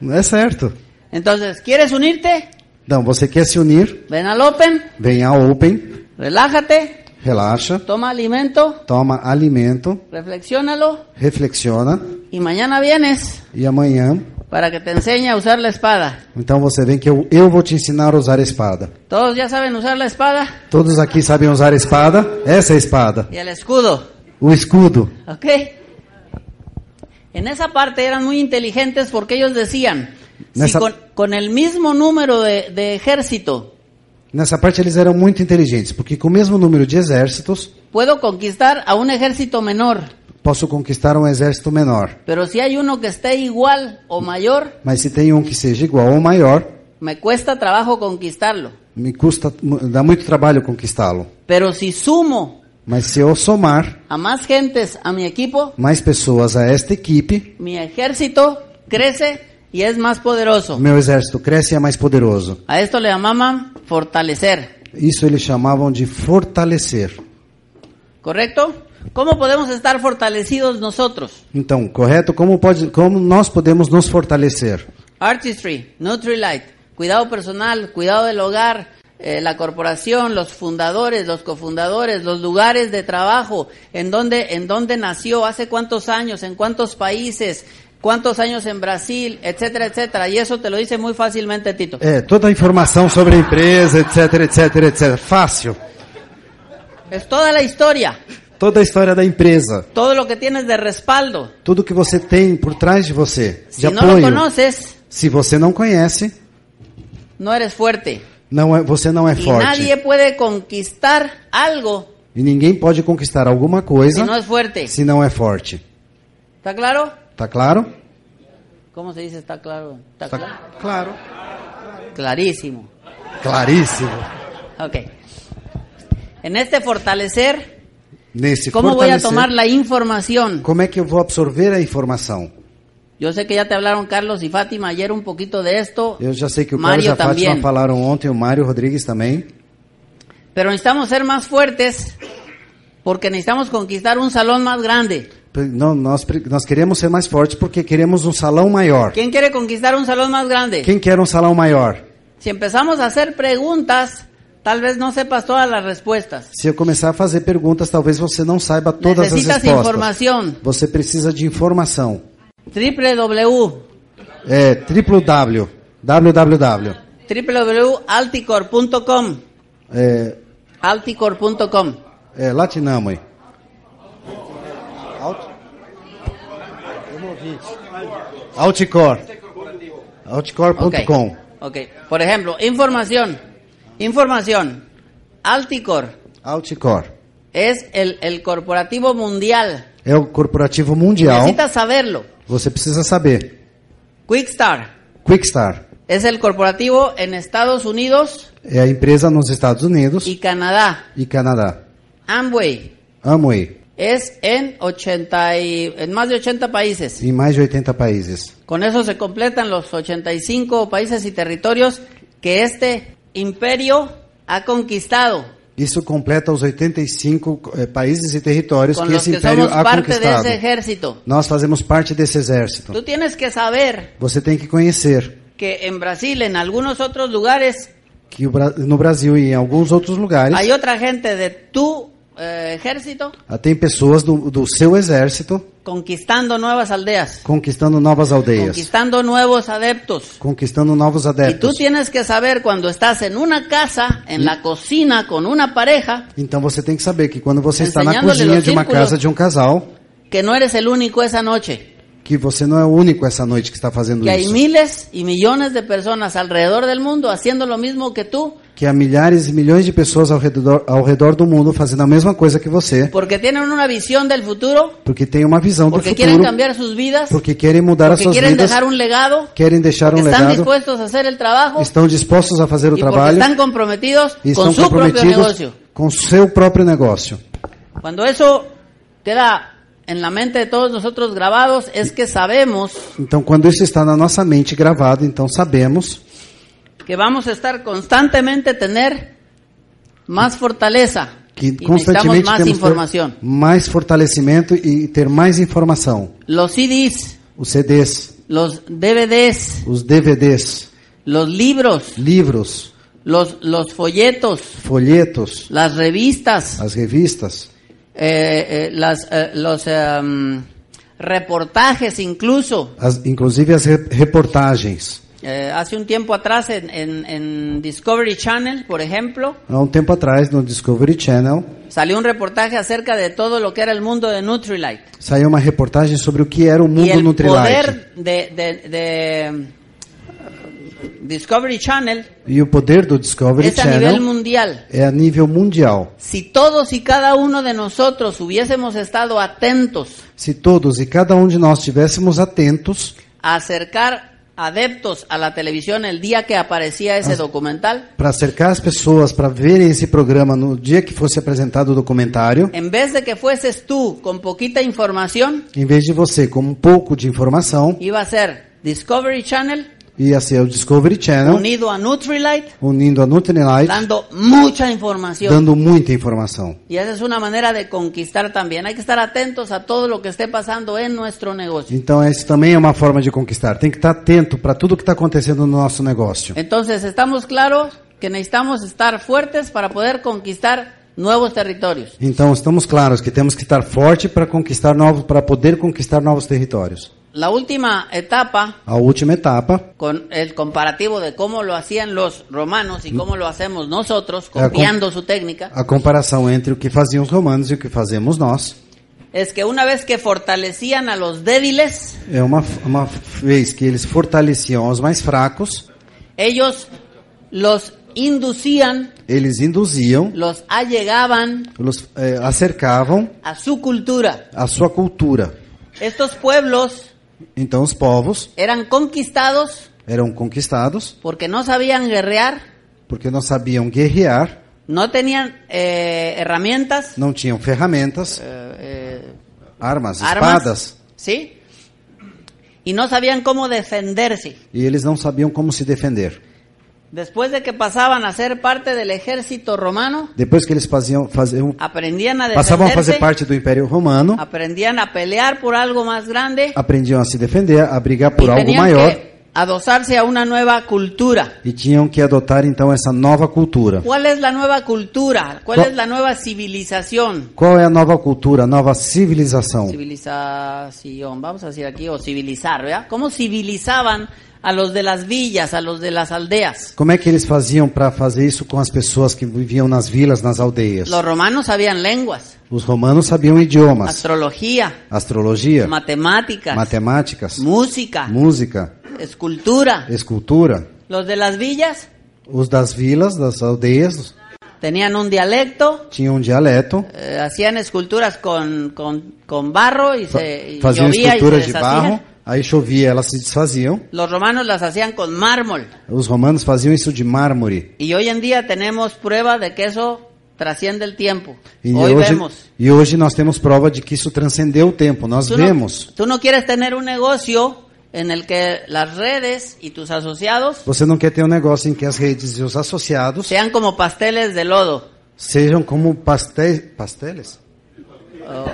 [SPEAKER 1] É certo.
[SPEAKER 2] Então, queres unir-te?
[SPEAKER 1] Então, você quer se unir?
[SPEAKER 2] Vem ao Open.
[SPEAKER 1] Vem ao Open.
[SPEAKER 2] Relájate. relaxa, toma alimento,
[SPEAKER 1] toma alimento,
[SPEAKER 2] reflexiónalo,
[SPEAKER 1] reflexiona,
[SPEAKER 2] y mañana vienes,
[SPEAKER 1] Y e mañana.
[SPEAKER 2] para que te enseñe a usar la espada.
[SPEAKER 1] Entonces, você que eu, eu vou te ensinar a usar a espada.
[SPEAKER 2] Todos ya saben usar la espada?
[SPEAKER 1] Todos aquí saben usar espada? Esa espada. Y
[SPEAKER 2] el escudo.
[SPEAKER 1] El escudo.
[SPEAKER 2] Ok. En esa parte eran muy inteligentes porque ellos decían, si con, el mismo número de, de ejército
[SPEAKER 1] Nessa parte eles eram muito inteligentes, porque com o mesmo número de exércitos,
[SPEAKER 2] puedo conquistar a um exército menor.
[SPEAKER 1] Posso conquistar um exército menor.
[SPEAKER 2] Pero si hay uno que esté igual o mayor,
[SPEAKER 1] mas se tem um que seja igual ou maior,
[SPEAKER 2] me cuesta trabajo conquistarlo.
[SPEAKER 1] Me custa dá muito trabalho conquistá-lo.
[SPEAKER 2] Pero si sumo
[SPEAKER 1] mas se eu somar
[SPEAKER 2] a mais gentes a mi equipo,
[SPEAKER 1] mais pessoas a esta equipe,
[SPEAKER 2] mi exército cresce y es más poderoso. Mi
[SPEAKER 1] ejército crece e más poderoso.
[SPEAKER 2] A esto le llamaban fortalecer.
[SPEAKER 1] Eso le llamaban de fortalecer.
[SPEAKER 2] ¿Correcto? ¿Cómo podemos estar fortalecidos nosotros?
[SPEAKER 1] Entonces, correcto. ¿Cómo pode, podemos nos fortalecer?
[SPEAKER 2] Artistry, Nutrilite, cuidado personal, cuidado del hogar, eh, la corporación, los fundadores, los cofundadores, los lugares de trabajo, en donde, en donde nació, hace cuántos años, en cuántos países, quantos anos em Brasil, etc, etc. E isso te lo dice muito facilmente, Tito. É, toda
[SPEAKER 1] a informação sobre a empresa, etc, etc, etc. Fácil.
[SPEAKER 2] É toda a história.
[SPEAKER 1] Toda a história da empresa.
[SPEAKER 2] Todo o que tienes de respaldo.
[SPEAKER 1] Tudo que você tem por trás de você. De Se apoio. não conheces. Se você não conhece.
[SPEAKER 2] Não eres forte.
[SPEAKER 1] Não é, você não é e forte. Nadie
[SPEAKER 2] pode conquistar algo.
[SPEAKER 1] E ninguém pode conquistar alguma coisa. Se não é forte. Se não é forte. Tá claro? ¿Está claro?
[SPEAKER 2] ¿Cómo se dice está claro? ¿Está, claro? claro? Clarísimo.
[SPEAKER 1] Clarísimo.
[SPEAKER 2] Ok. En este fortalecer,
[SPEAKER 1] ¿cómo voy a tomar
[SPEAKER 2] la información?
[SPEAKER 1] ¿Cómo es que voy a absorber la información?
[SPEAKER 2] Yo sé que ya te hablaron Carlos y Fátima ayer un poquito de esto.
[SPEAKER 1] Yo ya sé que Mario e también. ontem, Mario Rodríguez también.
[SPEAKER 2] Pero necesitamos ser más fuertes porque necesitamos conquistar un salón más grande.
[SPEAKER 1] não, nós, nós queremos ser mais fortes porque queremos um salão maior.
[SPEAKER 2] quem quer conquistar um salão mais grande? Quem
[SPEAKER 1] quer um salão maior?
[SPEAKER 2] se começamos a fazer perguntas talvez não sepas todas as respostas
[SPEAKER 1] Se eu começar a fazer perguntas, talvez você não saiba todas as respostas. informação Você precisa de informação.
[SPEAKER 2] www.
[SPEAKER 1] É, triplo W. www.
[SPEAKER 2] www.alticor.com. É, Alticor.com.
[SPEAKER 1] é latinamo
[SPEAKER 2] Alticor Okay. Por ejemplo, información. Información. Alticor.
[SPEAKER 1] Alticor.
[SPEAKER 2] Es el, corporativo mundial.
[SPEAKER 1] Es el corporativo mundial. Necesitas saberlo. Você precisa saber.
[SPEAKER 2] Quickstar.
[SPEAKER 1] Quickstar.
[SPEAKER 2] Es el corporativo en Estados Unidos.
[SPEAKER 1] Es la empresa los Estados Unidos. Y
[SPEAKER 2] Canadá.
[SPEAKER 1] Y Canadá.
[SPEAKER 2] Amway. Amway es en, 80 en más de 80 países.
[SPEAKER 1] y más de 80 países.
[SPEAKER 2] Con eso se completan los 85 países y territorios que este imperio ha conquistado.
[SPEAKER 1] y eso completa los 85 eh, países y territorios que que imperio ha conquistado nosotros somos parte de ese
[SPEAKER 2] ejército.
[SPEAKER 1] nosotros fazemos parte ese ejército Tú
[SPEAKER 2] tienes que saber Você tem que que en Brasil, en algunos otros lugares,
[SPEAKER 1] que no Brasil y e em alguns lugares hay
[SPEAKER 2] otra gente de tu eh, ejército
[SPEAKER 1] Até em pessoas do, do seu exército
[SPEAKER 2] conquistando nuevas aldeas,
[SPEAKER 1] conquistando novas aldeias,
[SPEAKER 2] conquistando nuevos adeptos.
[SPEAKER 1] conquistando novos Y tú
[SPEAKER 2] tienes que saber cuando estás en una casa, en la mm. cocina, con una pareja,
[SPEAKER 1] Então você tem que saber que quando você está na cozinha de uma casa de um casal,
[SPEAKER 2] que no eres el único esa noche.
[SPEAKER 1] que você não é o único esa noche que está fazendo Que hay
[SPEAKER 2] miles y millones de personas alrededor del mundo haciendo lo mismo que tú
[SPEAKER 1] que há milhares e milhões de pessoas ao redor, ao redor do mundo fazendo a mesma coisa que você.
[SPEAKER 2] Porque têm uma visão do futuro.
[SPEAKER 1] Porque têm uma visão do futuro. Porque querem cambiar
[SPEAKER 2] suas vidas. Porque
[SPEAKER 1] querem mudar as suas querem vidas. Deixar um legado, querem deixar um legado. Estão dispostos
[SPEAKER 2] a fazer o trabalho. Estão
[SPEAKER 1] dispostos a fazer o trabalho. Estão
[SPEAKER 2] comprometidos e estão com seu próprio negócio.
[SPEAKER 1] Com seu próprio negócio.
[SPEAKER 2] Quando isso queda en la mente de todos nosotros grabados é que sabemos.
[SPEAKER 1] Então quando isso está na nossa mente gravado, então sabemos
[SPEAKER 2] que vamos a estar constantemente tener más fortaleza.
[SPEAKER 1] Que e constantemente mais informação. Mais fortalecimento e ter mais informação.
[SPEAKER 2] Os CDs.
[SPEAKER 1] Os CDs.
[SPEAKER 2] DVDs.
[SPEAKER 1] Os DVDs. Os livros. Livros.
[SPEAKER 2] Los, los folletos.
[SPEAKER 1] Folhetos.
[SPEAKER 2] Las revistas.
[SPEAKER 1] As revistas.
[SPEAKER 2] Eh, eh, las, eh, los um, reportajes incluso.
[SPEAKER 1] As, inclusive as reportagens.
[SPEAKER 2] Eh, hace un tiempo atrás en, en, en, Discovery Channel, por ejemplo.
[SPEAKER 1] Hace un tiempo atrás no Discovery Channel.
[SPEAKER 2] Salió un reportaje acerca de todo lo que era el mundo de Nutrilite.
[SPEAKER 1] Salió más reportaje sobre lo que era el mundo eh, y el poder
[SPEAKER 2] de, de, de Discovery Channel.
[SPEAKER 1] Y o poder do Discovery es a Nivel mundial. Es a nivel mundial.
[SPEAKER 2] Si todos y cada uno de nosotros hubiésemos estado atentos.
[SPEAKER 1] Si todos y cada uno de nosotros estivéssemos atentos.
[SPEAKER 2] A acercar adeptos à televisão no dia que aparecia esse documental.
[SPEAKER 1] Para cercar as pessoas para verem esse programa no dia que fosse apresentado o documentário.
[SPEAKER 2] Em vez de que fueses tu com pouquita informação.
[SPEAKER 1] Em vez de você com um pouco de informação.
[SPEAKER 2] Iba a ser Discovery Channel
[SPEAKER 1] e hacia o Discovery Channel. Unido
[SPEAKER 2] a Nutrilite.
[SPEAKER 1] Unindo a Nutrilite. Dando
[SPEAKER 2] muita informação, Dando
[SPEAKER 1] muita informação.
[SPEAKER 2] E essa é uma maneira de conquistar também. Hay que estar atentos a todo o que esté passando em nosso negócio.
[SPEAKER 1] Então isso também é uma forma de conquistar. Tem que estar atento para tudo o que está acontecendo no nosso negócio.
[SPEAKER 2] Então, ¿estamos claros que necessitamos estar fortes para poder conquistar novos territórios?
[SPEAKER 1] Então estamos claros que temos que estar forte para conquistar novos para poder conquistar novos territórios.
[SPEAKER 2] La última etapa.
[SPEAKER 1] A última etapa.
[SPEAKER 2] Con el comparativo de cómo lo hacían los romanos y cómo lo hacemos nosotros, copiando sua su técnica.
[SPEAKER 1] A comparação entre o que faziam os romanos e o que fazemos nós.
[SPEAKER 2] É que uma vez que fortaleciam a los débiles.
[SPEAKER 1] É uma, uma vez que eles fortaleciam os mais fracos.
[SPEAKER 2] Ellos los induziam.
[SPEAKER 1] Eles induziam.
[SPEAKER 2] Los allegaban.
[SPEAKER 1] Los eh, acercavam.
[SPEAKER 2] A sua cultura.
[SPEAKER 1] A sua cultura.
[SPEAKER 2] Estos pueblos
[SPEAKER 1] então os povos
[SPEAKER 2] eram conquistados
[SPEAKER 1] eram conquistados
[SPEAKER 2] porque não sabiam guerrear,
[SPEAKER 1] porque não sabiam guerrear,
[SPEAKER 2] não tinham eh, ferramentas,
[SPEAKER 1] não tinham ferramentas,
[SPEAKER 2] eh, eh
[SPEAKER 1] armas, armas, espadas,
[SPEAKER 2] sim, sí? e não sabiam como defender-se.
[SPEAKER 1] E eles não sabiam como se defender.
[SPEAKER 2] Después de que pasaban a ser parte del ejército romano,
[SPEAKER 1] después que les pasían, faziam
[SPEAKER 2] aprendían a a parte
[SPEAKER 1] del imperio Romano,
[SPEAKER 2] aprendían a pelear por algo más grande,
[SPEAKER 1] aprendían a se defender, a brigar por algo mayor,
[SPEAKER 2] a adosarse a una nueva cultura.
[SPEAKER 1] Y e tenían que adoptar entonces esa nueva cultura.
[SPEAKER 2] ¿Cuál es la nueva cultura? ¿Cuál es la nueva civilización?
[SPEAKER 1] ¿Cuál es la nueva cultura, nueva civilización?
[SPEAKER 2] Civilización, vamos a decir aquí, o civilizar, ¿verdad? ¿Cómo civilizaban a los de las villas, a los de las aldeas.
[SPEAKER 1] Como é que eles faziam para fazer isso com as pessoas que viviam nas vilas, nas aldeias? Los
[SPEAKER 2] romanos sabían lenguas.
[SPEAKER 1] Os romanos sabiam idiomas.
[SPEAKER 2] Astrologia.
[SPEAKER 1] Astrologia.
[SPEAKER 2] Matemáticas.
[SPEAKER 1] Matemáticas.
[SPEAKER 2] Música.
[SPEAKER 1] Música.
[SPEAKER 2] Escultura.
[SPEAKER 1] Escultura.
[SPEAKER 2] Los de las villas.
[SPEAKER 1] Os das vilas, das aldeias.
[SPEAKER 2] Tenían un dialecto.
[SPEAKER 1] Tinha um dialeto.
[SPEAKER 2] Eh, hacían esculturas con, con, con barro y se Fa faziam esculturas de barro
[SPEAKER 1] Aí chovia, elas se desfaziam.
[SPEAKER 2] Los romanos las hacían con mármol.
[SPEAKER 1] Os romanos faziam isso de mármore.
[SPEAKER 2] E hoje em dia temos prova de que isso transcende o tempo.
[SPEAKER 1] E hoje, hoje, vemos. E hoje nós temos prova de que isso transcendeu o tempo. Nós tu vemos. Não,
[SPEAKER 2] tu não queres ter um negócio em que as redes e tus associados.
[SPEAKER 1] Você não quer ter um negócio em que as redes e os associados
[SPEAKER 2] sejam como pasteles de lodo.
[SPEAKER 1] Sejam como pastéis, pasteles.
[SPEAKER 2] Oh,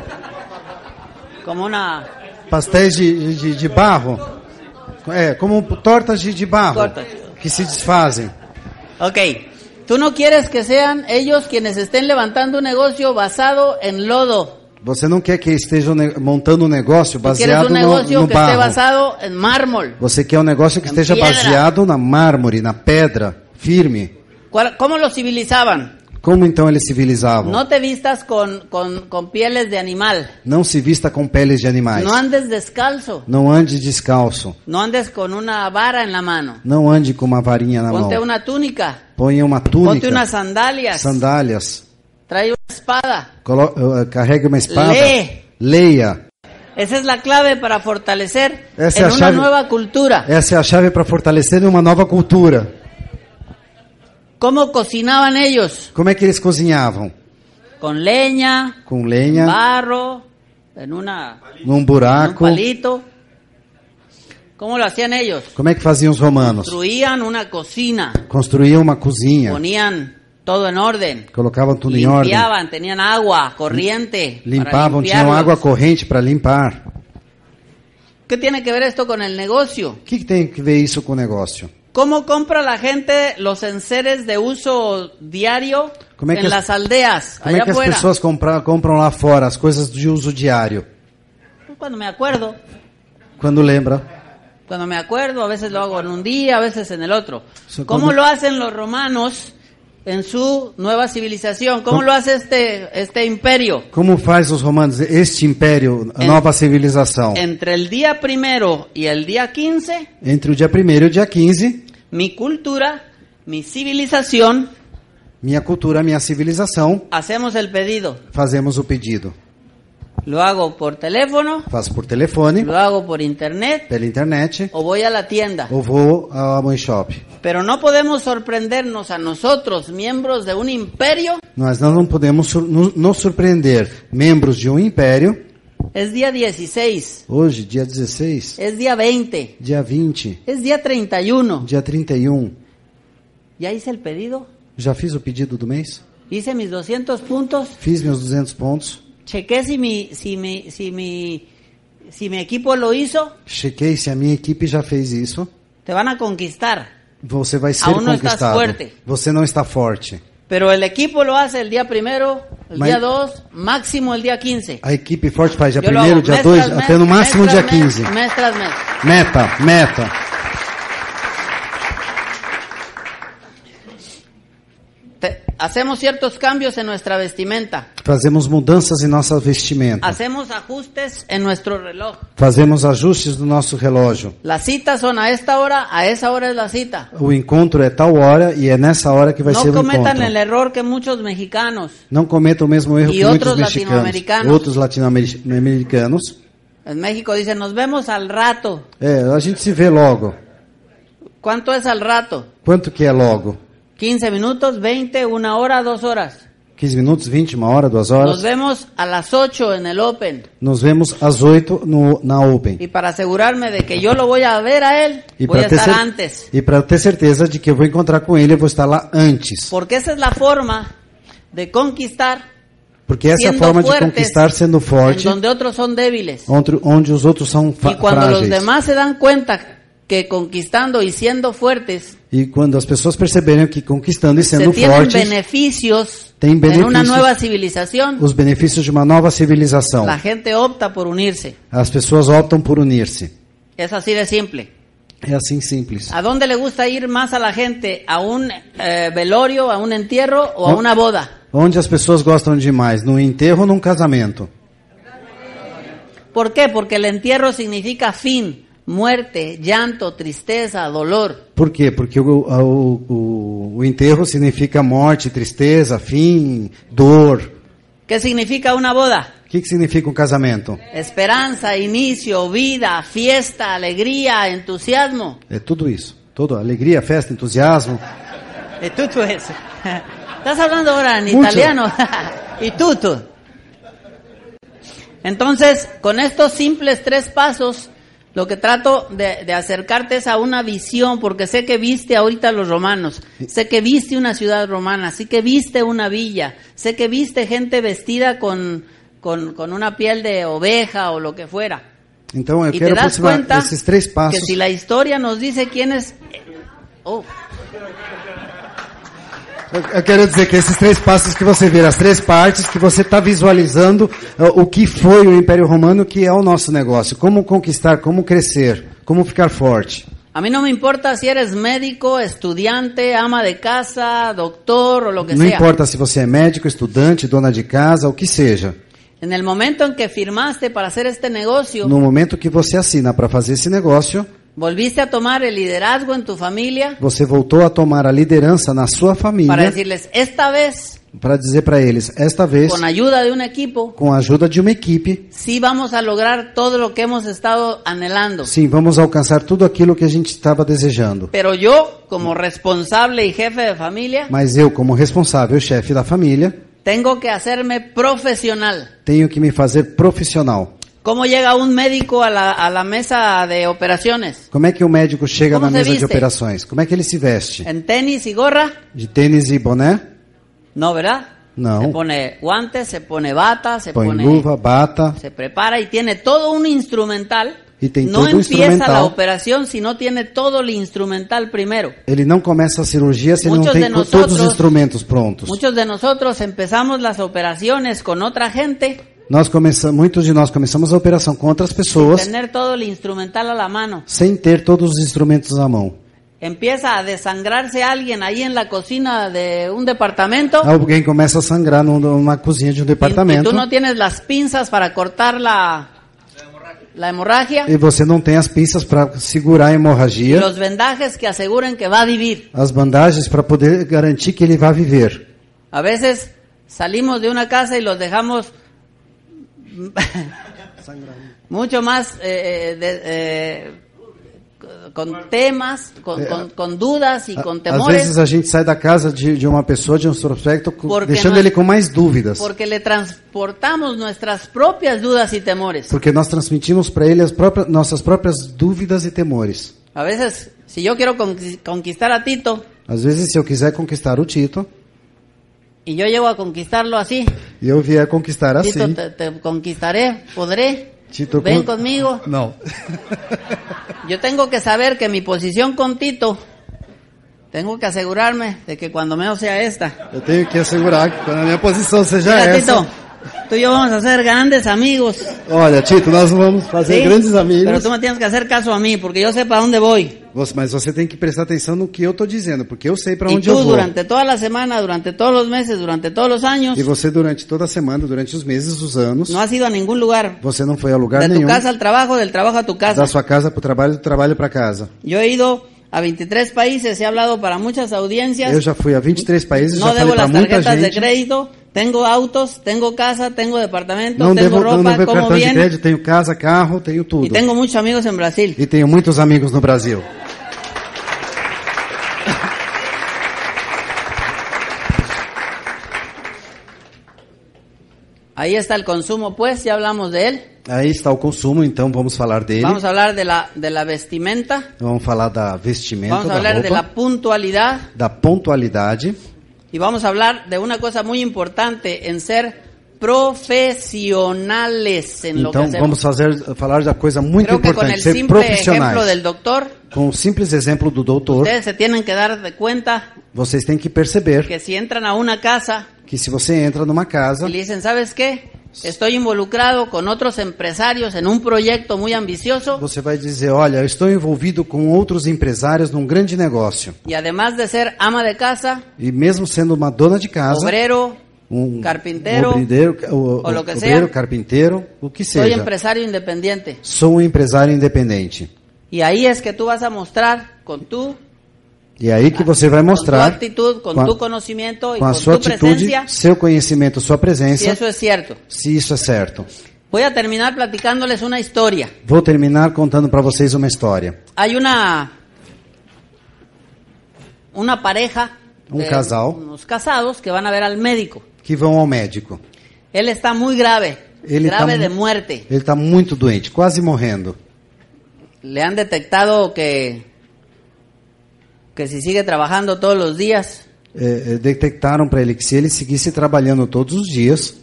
[SPEAKER 2] como uma
[SPEAKER 1] pastéis de, de, de barro. É, como tortas de, de barro. Tortas. Que se desfazem.
[SPEAKER 2] Ok. Tu não queres que sejam eles quienes estén levantando um negócio baseado em lodo.
[SPEAKER 1] Você não quer que estejam montando um negócio baseado um negócio no, no barro.
[SPEAKER 2] em mármol,
[SPEAKER 1] Você quer um negócio que esteja baseado na mármore, na pedra, firme.
[SPEAKER 2] Como os civilizavam?
[SPEAKER 1] Como então eles civilizavam?
[SPEAKER 2] Não te vistas com, com, com de animal.
[SPEAKER 1] Não se vista com peles de animais. Não
[SPEAKER 2] andes descalço.
[SPEAKER 1] Não ande descalço.
[SPEAKER 2] Não andes com uma vara na mão.
[SPEAKER 1] Não ande com uma varinha na Ponte mão. Ponte uma túnica. Ponha uma túnica. Ponte umas
[SPEAKER 2] sandálias.
[SPEAKER 1] Sandálias.
[SPEAKER 2] Traia uma espada.
[SPEAKER 1] Colo eh, carregue uma espada. Lê. Leia.
[SPEAKER 2] Essa é a chave para fortalecer
[SPEAKER 1] Essa é uma nova
[SPEAKER 2] cultura.
[SPEAKER 1] Essa é a chave para fortalecer uma nova cultura.
[SPEAKER 2] Como cocinavam eles?
[SPEAKER 1] Como é que eles cozinhavam?
[SPEAKER 2] Com lenha,
[SPEAKER 1] com lenha,
[SPEAKER 2] barro, uma.
[SPEAKER 1] num buraco, palito.
[SPEAKER 2] Como lo hacían ellos?
[SPEAKER 1] Como é que faziam os romanos?
[SPEAKER 2] Construíam uma cocina.
[SPEAKER 1] Construíam uma cozinha.
[SPEAKER 2] Poniam todo em ordem.
[SPEAKER 1] Colocavam tudo em ordem. Limpiavam,
[SPEAKER 2] tinham água corrente. Limpavam, tinham água
[SPEAKER 1] corrente para limpar.
[SPEAKER 2] O que tem a ver isso com o negócio? O
[SPEAKER 1] que tem a ver isso com o negócio?
[SPEAKER 2] ¿Cómo compra la gente los enseres de uso diario en las aldeas? ¿Cómo es que las personas
[SPEAKER 1] compran compran lá fora de uso diario?
[SPEAKER 2] Cuando me acuerdo.
[SPEAKER 1] cuando lembra?
[SPEAKER 2] Cuando me acuerdo, a veces lo hago en un día, a veces en el otro. ¿Cómo lo hacen los romanos en su nueva civilización. como lo hace este, este imperio?
[SPEAKER 1] Como faz os romanos este império, En- nova civilização?
[SPEAKER 2] Entre o dia primeiro e o dia 15,
[SPEAKER 1] Entre o dia primeiro e o dia 15,
[SPEAKER 2] Minha cultura, minha civilização,
[SPEAKER 1] minha cultura, minha civilização,
[SPEAKER 2] hacemos el pedido.
[SPEAKER 1] fazemos o pedido.
[SPEAKER 2] Lo hago por telefone.
[SPEAKER 1] Faço por telefone. Lo
[SPEAKER 2] hago por internet.
[SPEAKER 1] Pela internet.
[SPEAKER 2] Ou vou à la tienda.
[SPEAKER 1] Ou vou ao mãe shop.
[SPEAKER 2] Pero no podemos sorprendernos a nosotros, miembros de um império.
[SPEAKER 1] Nós não podemos nos surpreender, membros de um império.
[SPEAKER 2] É dia 16.
[SPEAKER 1] Hoje, dia 16.
[SPEAKER 2] É dia 20.
[SPEAKER 1] Dia 20.
[SPEAKER 2] É dia 31.
[SPEAKER 1] Dia 31.
[SPEAKER 2] Já hice el pedido?
[SPEAKER 1] Já fiz o pedido do mês?
[SPEAKER 2] Hice mis 200 pontos.
[SPEAKER 1] Fiz meus 200
[SPEAKER 2] pontos chequé si mi, si mi, si mi, si mi equipo lo hizo.
[SPEAKER 1] Chequei se a minha equipe já fez isso.
[SPEAKER 2] Te van a conquistar.
[SPEAKER 1] Você vai ser Aún conquistado. No estás Você não está forte.
[SPEAKER 2] Pero el equipo lo hace el día primero, el Mas, día 2, máximo el día 15.
[SPEAKER 1] A equipe forte faz dia 1 dia 2, até no máximo dia 15. tras Meta, meta.
[SPEAKER 2] Hacemos ciertos cambios en nuestra vestimenta.
[SPEAKER 1] Fazemos mudanças em nossa vestimenta.
[SPEAKER 2] Hacemos ajustes en nuestro reloj.
[SPEAKER 1] Fazemos ajustes no nosso relógio.
[SPEAKER 2] Las citas son a esta hora, a esa hora es la cita. O
[SPEAKER 1] encontro é tal hora e é nessa hora que vai no ser o encontro. Não cometam o
[SPEAKER 2] erro que muitos mexicanos.
[SPEAKER 1] Não cometam o mesmo erro que muitos mexicanos. Outros latino-americanos.
[SPEAKER 2] En México dicen, nos vemos al rato.
[SPEAKER 1] É, a gente se vê logo.
[SPEAKER 2] Quanto é al rato?
[SPEAKER 1] Quanto que é logo?
[SPEAKER 2] 15 minutos, 20, una hora, dos horas.
[SPEAKER 1] 15 minutos, 20, una hora, dos horas. Nos
[SPEAKER 2] vemos a las 8 en el Open.
[SPEAKER 1] Nos vemos a las 8 no, na Open.
[SPEAKER 2] Y para asegurarme de que yo lo voy a ver a él, y voy a estar antes.
[SPEAKER 1] Y para tener certeza de que voy a encontrar con él, voy a estar lá antes.
[SPEAKER 2] Porque esa es la forma de conquistar.
[SPEAKER 1] Porque esa es la forma de conquistar siendo fuerte donde
[SPEAKER 2] otros son débiles.
[SPEAKER 1] Onde, los otros son frágiles. Y cuando
[SPEAKER 2] se dan cuenta que conquistando y siendo fuertes.
[SPEAKER 1] E quando as pessoas perceberem que conquistando e sendo Se fortes,
[SPEAKER 2] benefícios
[SPEAKER 1] tem benefícios. Uma nova
[SPEAKER 2] civilização.
[SPEAKER 1] Os benefícios de uma nova civilização. A
[SPEAKER 2] gente opta por unir-se.
[SPEAKER 1] As pessoas optam por unir-se.
[SPEAKER 2] É assim de simples.
[SPEAKER 1] É assim simples.
[SPEAKER 2] Aonde le gusta ir mais a la gente, a um eh, velório, a um entierro ou a uma boda?
[SPEAKER 1] Onde as pessoas gostam de mais, no enterro ou num casamento?
[SPEAKER 2] Por quê? Porque o enterro significa fim. muerte, llanto, tristeza, dolor.
[SPEAKER 1] Por qué? Porque o, enterro significa muerte, tristeza, fin, dor.
[SPEAKER 2] ¿Qué significa una boda?
[SPEAKER 1] ¿Qué significa un um casamiento?
[SPEAKER 2] Esperanza, inicio, vida, fiesta, alegría, entusiasmo.
[SPEAKER 1] Es todo eso. Todo alegría, fiesta, entusiasmo.
[SPEAKER 2] Es todo eso. Estás hablando ahora en italiano? Y (laughs) e todo. Entonces, con estos simples tres pasos, lo que trato de, acercarte es a una visión, porque sé que viste ahorita los romanos, sé que viste una ciudad romana, sé que viste una villa, sé que viste gente vestida con, con, una piel de oveja o lo que fuera.
[SPEAKER 1] Entonces, y te das cuenta que si
[SPEAKER 2] la historia nos dice quiénes... Eh, oh.
[SPEAKER 1] Eu quero dizer que esses três passos que você vira, as três partes, que você está visualizando uh, o que foi o Império Romano, que é o nosso negócio. Como conquistar, como crescer, como ficar forte.
[SPEAKER 2] A mim não me importa se eres médico, estudante, ama de casa, doutor ou o que que Não importa
[SPEAKER 1] se você é médico, estudante, dona de casa, o que seja.
[SPEAKER 2] No momento em que firmaste para fazer este negócio. No
[SPEAKER 1] momento que você assina para fazer esse negócio,
[SPEAKER 2] Volviste a tomar el liderazgo en tu familia.
[SPEAKER 1] Você voltou a tomar a liderança na sua família. Para
[SPEAKER 2] decirles esta vez.
[SPEAKER 1] Para dizer para eles, esta vez. Com a
[SPEAKER 2] ajuda de um equipo.
[SPEAKER 1] Com a ajuda de uma equipe.
[SPEAKER 2] Sim, vamos a lograr todo o que hemos estado anhelando. Sim,
[SPEAKER 1] vamos alcançar tudo aquilo que a gente estava desejando.
[SPEAKER 2] Pero yo, como responsable y jefe de familia. Mas
[SPEAKER 1] eu, como responsável, chefe da família.
[SPEAKER 2] Tenho que hacerme profissional.
[SPEAKER 1] Tenho que me fazer profissional.
[SPEAKER 2] ¿Cómo llega un médico a la, a la mesa de operaciones?
[SPEAKER 1] ¿Cómo es que un médico llega a la mesa de operaciones? ¿Cómo es que él se veste?
[SPEAKER 2] ¿En tenis y gorra?
[SPEAKER 1] De tenis y e boné? No, ¿verdad? No. Se
[SPEAKER 2] pone guantes, se pone bata, se pone...
[SPEAKER 1] luva, bata.
[SPEAKER 2] Se prepara y tiene todo un instrumental.
[SPEAKER 1] Y tiene no todo empieza la
[SPEAKER 2] operación si no tiene todo el instrumental primero.
[SPEAKER 1] Él no comienza la cirugía si todos los instrumentos prontos.
[SPEAKER 2] Muchos de nosotros empezamos las operaciones con otra gente
[SPEAKER 1] Nós começamos, muitos de nós começamos a operação com outras pessoas sem
[SPEAKER 2] ter todo o instrumental à mão
[SPEAKER 1] sem ter todos os instrumentos à mão.
[SPEAKER 2] Empieza a desangrarse alguien ahí en la cocina de um departamento. alguém
[SPEAKER 1] começa a sangrar numa cozinha de um departamento. E, e tu não
[SPEAKER 2] tens as pinças para cortar la la hemorragia. E
[SPEAKER 1] você não tem as pinças para segurar a hemorragia. E os
[SPEAKER 2] vendagens que assegurem que vai viver.
[SPEAKER 1] As bandagens para poder garantir que ele vai viver.
[SPEAKER 2] A vezes salimos de uma casa e os deixamos (laughs) mucho más eh, eh de, eh, com temas, com, é, eh, com, com, dudas e a, com temores. Às vezes a gente
[SPEAKER 1] sai da casa de, de uma pessoa, de um prospecto, deixando nós, ele com mais dúvidas. Porque
[SPEAKER 2] le transportamos nossas próprias dúvidas e temores.
[SPEAKER 1] Porque nós transmitimos para ele as próprias, nossas próprias dúvidas e temores.
[SPEAKER 2] a vezes, se eu quero conquistar a Tito.
[SPEAKER 1] Às vezes, se eu quiser conquistar o Tito.
[SPEAKER 2] E eu chego a conquistá-lo assim.
[SPEAKER 1] Yo voy a conquistar así. Tito,
[SPEAKER 2] te, conquistaré, podré.
[SPEAKER 1] Ven conmigo. No.
[SPEAKER 2] (laughs) Yo tengo que saber que mi posición con Tito, tengo que asegurarme de que cuando menos sea esta.
[SPEAKER 1] Yo tengo que asegurar que cuando posición sea sea Tito,
[SPEAKER 2] tú y yo vamos a ser grandes amigos.
[SPEAKER 1] Chito, nos vamos a grandes amigos. Pero tú me
[SPEAKER 2] tienes que hacer caso a mí, porque yo sé para dónde voy.
[SPEAKER 1] Mas você tem que prestar atenção no que eu estou dizendo, porque eu sei para onde eu vou. E tu durante
[SPEAKER 2] toda a semana, durante todos os meses, durante todos os anos. E
[SPEAKER 1] você durante toda a semana, durante os meses, os anos. Não has ido a nenhum lugar. Você não foi a lugar nenhum. Da tua casa
[SPEAKER 2] ao trabalho, do trabalho à tua casa. Da
[SPEAKER 1] sua casa para o trabalho, do trabalho para casa.
[SPEAKER 2] Eu he ido a 23 países, he hablado para muitas audiências. Eu já
[SPEAKER 1] fui a 23 países, não já falei para muita gente. de
[SPEAKER 2] crédito. Tengo autos, tengo casa, tengo departamento, não tengo devo, ropa, não devo como cartão de crédito,
[SPEAKER 1] tenho casa, carro, tenho tudo. E tenho
[SPEAKER 2] muitos amigos em Brasil.
[SPEAKER 1] E tenho muitos amigos no Brasil.
[SPEAKER 2] Ahí está el consumo, pues, ya hablamos de él.
[SPEAKER 1] Ahí está el consumo, entonces vamos a hablar de él. Vamos a
[SPEAKER 2] hablar de la, de la vestimenta.
[SPEAKER 1] Vamos a hablar vestimenta, Vamos de la
[SPEAKER 2] puntualidad.
[SPEAKER 1] Y vamos
[SPEAKER 2] Y vamos hablar de una cosa muy importante en ser profissionais então, que vamos
[SPEAKER 1] fazer, falar da coisa muito Creo importante, ser profissionais. Doctor, com o simples exemplo do doutor, cuenta, vocês têm que perceber que
[SPEAKER 2] se entram a uma casa,
[SPEAKER 1] que se você entra numa casa, e
[SPEAKER 2] dizem, sabes que Estou involucrado com outros empresários em um projeto muito ambicioso.
[SPEAKER 1] Você vai dizer, olha, estou envolvido com outros empresários num grande negócio.
[SPEAKER 2] E además de ser ama de casa,
[SPEAKER 1] e mesmo sendo uma dona de casa, obreiro, um carpinteiro un obreiro, o, o que obreiro, sea. carpintero, o que seja. sou
[SPEAKER 2] empresário independente
[SPEAKER 1] Sou um empresário independente.
[SPEAKER 2] E aí é que tu vas a mostrar com tu
[SPEAKER 1] e aí que você vai mostrar com, atitude, com, com a, tu
[SPEAKER 2] conhecimento e com a sua atitude, seu
[SPEAKER 1] conhecimento, sua presença. Se isso é certo. Se isso é certo.
[SPEAKER 2] Vou terminar platicando lhes uma história.
[SPEAKER 1] Vou terminar contando para vocês uma história.
[SPEAKER 2] Há uma uma pareja
[SPEAKER 1] um casal.
[SPEAKER 2] os casados que vão ver al médico.
[SPEAKER 1] Que vão ao médico.
[SPEAKER 2] Ele está muito grave. Ele grave tá, de morte.
[SPEAKER 1] Ele está muito doente, quase morrendo.
[SPEAKER 2] Le han detectado que que se sigue trabalhando todos os dias.
[SPEAKER 1] É, eh, eh, detectaram para ele que se ele seguisse trabalhando todos os dias.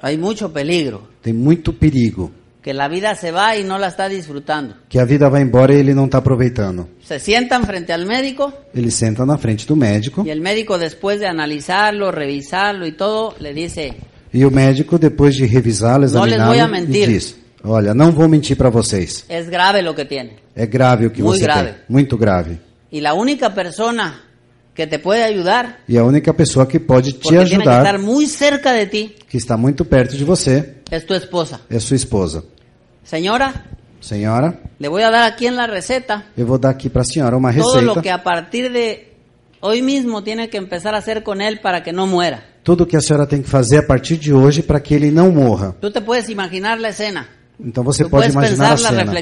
[SPEAKER 2] Há muito perigo.
[SPEAKER 1] Tem muito perigo
[SPEAKER 2] que a vida se vai e não la está disfrutando.
[SPEAKER 1] Que a vida vai embora e ele não está aproveitando.
[SPEAKER 2] Se sentam frente ao médico.
[SPEAKER 1] Ele senta na frente do médico.
[SPEAKER 2] E o médico depois de analisá-lo, revisá-lo e todo, le diz.
[SPEAKER 1] E o médico depois de revisá-lo, examiná-lo, diz: Olha, não vou mentir para vocês.
[SPEAKER 2] É grave o que tem.
[SPEAKER 1] É grave o que Muy você grave. tem. Muito grave.
[SPEAKER 2] E a única pessoa que te pode ajudar.
[SPEAKER 1] E a única pessoa que pode te ajudar. Que estar
[SPEAKER 2] muito cerca de ti.
[SPEAKER 1] Que está muito perto de você
[SPEAKER 2] Es tu esposa.
[SPEAKER 1] Es su esposa.
[SPEAKER 2] Señora. Señora. Le voy a dar aquí en la receta.
[SPEAKER 1] Eu vou dar aqui para a senhora uma receita. Todo lo que a
[SPEAKER 2] partir de hoy mismo tiene que empezar a hacer con él para que no muera.
[SPEAKER 1] Tudo que a senhora tem que fazer a partir de hoje para que ele não morra.
[SPEAKER 2] Tu te puedes imaginar a cena.
[SPEAKER 1] Então você Tú pode imaginar a cena.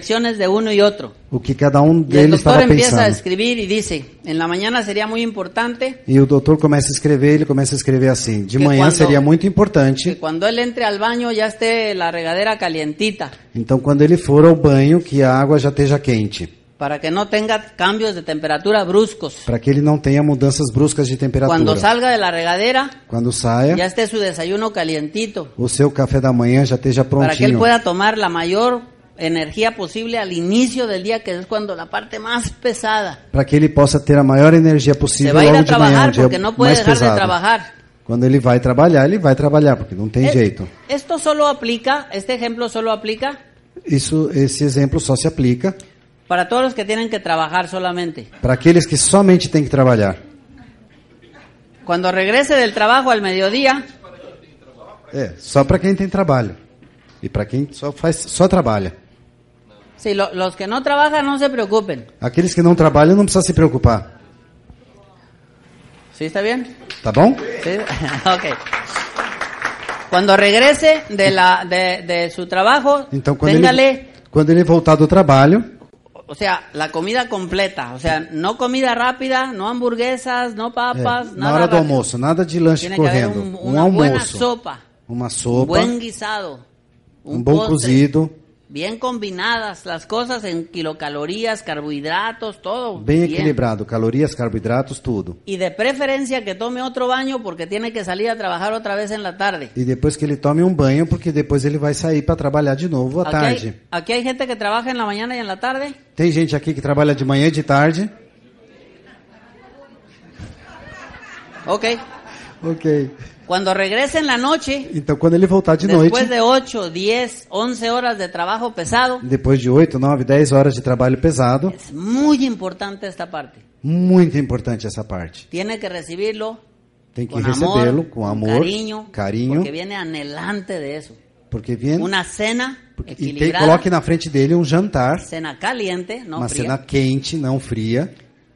[SPEAKER 1] O que cada um deles estava pensando. começa a
[SPEAKER 2] escrever e diz: la importante.
[SPEAKER 1] E o doutor começa a escrever, ele começa a escrever assim: de manhã quando, seria muito importante.
[SPEAKER 2] quando ele entre ao banho já esteja a regadera calientita.
[SPEAKER 1] Então quando ele for ao banho que a água já esteja quente.
[SPEAKER 2] Para que no tenga cambios de temperatura bruscos.
[SPEAKER 1] Para que él no tenga mudanças bruscas de temperatura. Cuando salga
[SPEAKER 2] de la regadera,
[SPEAKER 1] cuando saia, ya
[SPEAKER 2] esté su desayuno calientito.
[SPEAKER 1] O seu café mañana ya já esteja prontinho. Para que él pueda
[SPEAKER 2] tomar la mayor energía posible al inicio del día, que es cuando la parte más pesada.
[SPEAKER 1] Para que él possa ter a maior energia possível logo de manhã. Se a trabajar, um porque no puede dejar de trabajar. va a trabajar, él va a trabajar, porque no tiene jeito.
[SPEAKER 2] Esto solo aplica, este ejemplo solo aplica.
[SPEAKER 1] Isso, esse exemplo se aplica.
[SPEAKER 2] Para todos los que tienen que trabajar solamente.
[SPEAKER 1] Para aquellos que solamente tienen que trabajar.
[SPEAKER 2] Cuando regrese del trabajo al mediodía.
[SPEAKER 1] É, só para quien tem trabajo y e para quien só faz só trabalha.
[SPEAKER 2] Sí, los que no trabajan no se preocupen.
[SPEAKER 1] Aqueles que no trabajan no precisa se preocupar. ¿Sí está bien? ¿Está bom?
[SPEAKER 2] Sí. (laughs) Ok. Cuando regrese de, la, de, de su trabajo,
[SPEAKER 1] então, cuando téngale... ele, quando ele voltar do trabalho,
[SPEAKER 2] o sea, la comida completa. O sea, no comida rápida, no hamburguesas, no papas, eh, nada. de almuerzo,
[SPEAKER 1] nada de lanche Tiene correndo. Que sopa. un sopa.
[SPEAKER 2] guisado. un buen cozido. Bien combinadas las cosas en kilocalorías, carbohidratos, todo. Bem bien. equilibrado,
[SPEAKER 1] calorias, carboidratos, tudo.
[SPEAKER 2] Y de preferencia que tome otro baño porque tiene que salir a trabajar otra vez en la tarde.
[SPEAKER 1] E depois que ele tome um banho porque depois ele vai sair para trabalhar de novo à Aquí hay- tarde.
[SPEAKER 2] aquí hay gente que trabaja en la mañana y en la tarde.
[SPEAKER 1] Tem gente aqui que trabalha de manhã e de tarde.
[SPEAKER 2] Ok. Ok. Quando regrese na noite.
[SPEAKER 1] então, quando ele voltar de depois noite, de
[SPEAKER 2] 8, 10, 11 horas de trabalho pesado,
[SPEAKER 1] depois de 8, 9, 10 horas de trabalho pesado, é
[SPEAKER 2] muito importante esta parte.
[SPEAKER 1] Muito importante essa parte.
[SPEAKER 2] Tem que recebê-lo.
[SPEAKER 1] tem que recebê-lo com amor, carinho, carinho, porque
[SPEAKER 2] vem anelante de eso.
[SPEAKER 1] Porque vem uma cena equilibrada. e tem, coloque na frente dele um jantar,
[SPEAKER 2] cena caliente, não uma fria. cena
[SPEAKER 1] quente, não fria.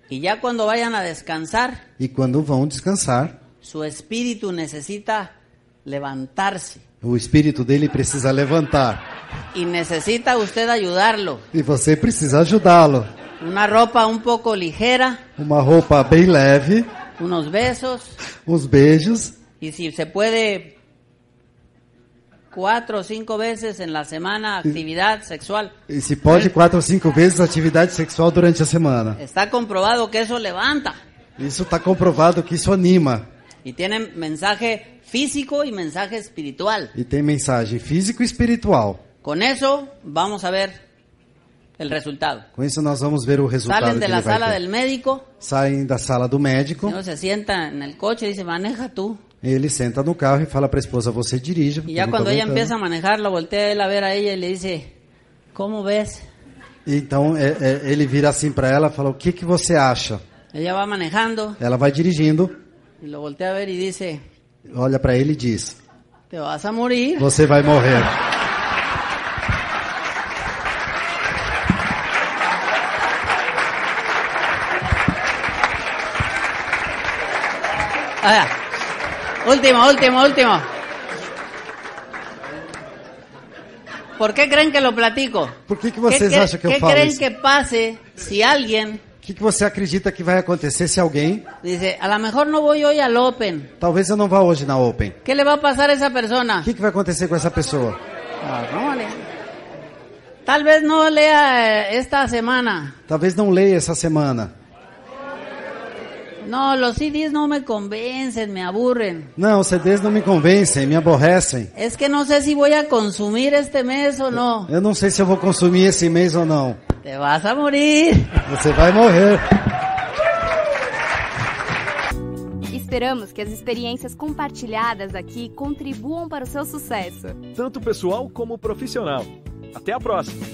[SPEAKER 2] E já quando vayan a descansar,
[SPEAKER 1] e quando vão descansar,
[SPEAKER 2] seu espírito necessita levantar-se.
[SPEAKER 1] O espírito dele precisa levantar.
[SPEAKER 2] E necessita você ajudá-lo.
[SPEAKER 1] E você precisa ajudá-lo.
[SPEAKER 2] Uma roupa um pouco ligeira.
[SPEAKER 1] Uma roupa bem leve.
[SPEAKER 2] Uns beijos.
[SPEAKER 1] Uns beijos.
[SPEAKER 2] E se se pode quatro ou cinco vezes na semana atividade sexual.
[SPEAKER 1] E se pode quatro ¿Eh? ou cinco vezes atividade sexual durante a semana.
[SPEAKER 2] Está comprovado que isso levanta.
[SPEAKER 1] Isso está comprovado que isso anima.
[SPEAKER 2] E tem mensagem físico e mensagem espiritual.
[SPEAKER 1] E tem mensagem físico e espiritual.
[SPEAKER 2] Com isso vamos a ver o resultado.
[SPEAKER 1] Com isso nós vamos ver o resultado Saem da sala
[SPEAKER 2] do médico,
[SPEAKER 1] Saem da sala do médico, Ele
[SPEAKER 2] se senta no el coche y dice, maneja tu.
[SPEAKER 1] ele senta no carro e fala para a esposa, você dirige. E já quando ya começa a
[SPEAKER 2] manejar, la voltea a ver a ella e le diz: Como ves?
[SPEAKER 1] Então é- é, ele vira assim para ela e fala, o que, que você acha?
[SPEAKER 2] Ela vai manejando
[SPEAKER 1] Ela vai dirigindo
[SPEAKER 2] lo voltea a ver y dice:
[SPEAKER 1] Olha para él y e dice
[SPEAKER 2] Te vas a morir. Você va a morir. último, último, último. ¿Por qué creen que lo platico? ¿Por qué, que creen que pase si alguien
[SPEAKER 1] O que, que você acredita que vai acontecer se alguém?
[SPEAKER 2] Dizer, a lo mejor não vou hoje ao Open.
[SPEAKER 1] Talvez eu não vá hoje na Open.
[SPEAKER 2] O le va a passar a essa pessoa? O que, que vai acontecer com
[SPEAKER 1] essa pessoa? Ah,
[SPEAKER 2] não, Talvez não leia eh, esta semana.
[SPEAKER 1] Talvez não leia essa semana.
[SPEAKER 2] Não, os CDs não me convencem, me aburrem.
[SPEAKER 1] Não, os CDs não me convencem, me aborrecem.
[SPEAKER 2] É que não sei se vou consumir este mês ou não.
[SPEAKER 1] Eu não sei se eu vou consumir esse mês ou não.
[SPEAKER 2] Te vas a morir.
[SPEAKER 1] Você vai morrer.
[SPEAKER 2] Esperamos que as experiências compartilhadas aqui contribuam para o seu sucesso,
[SPEAKER 1] tanto pessoal como profissional. Até a próxima!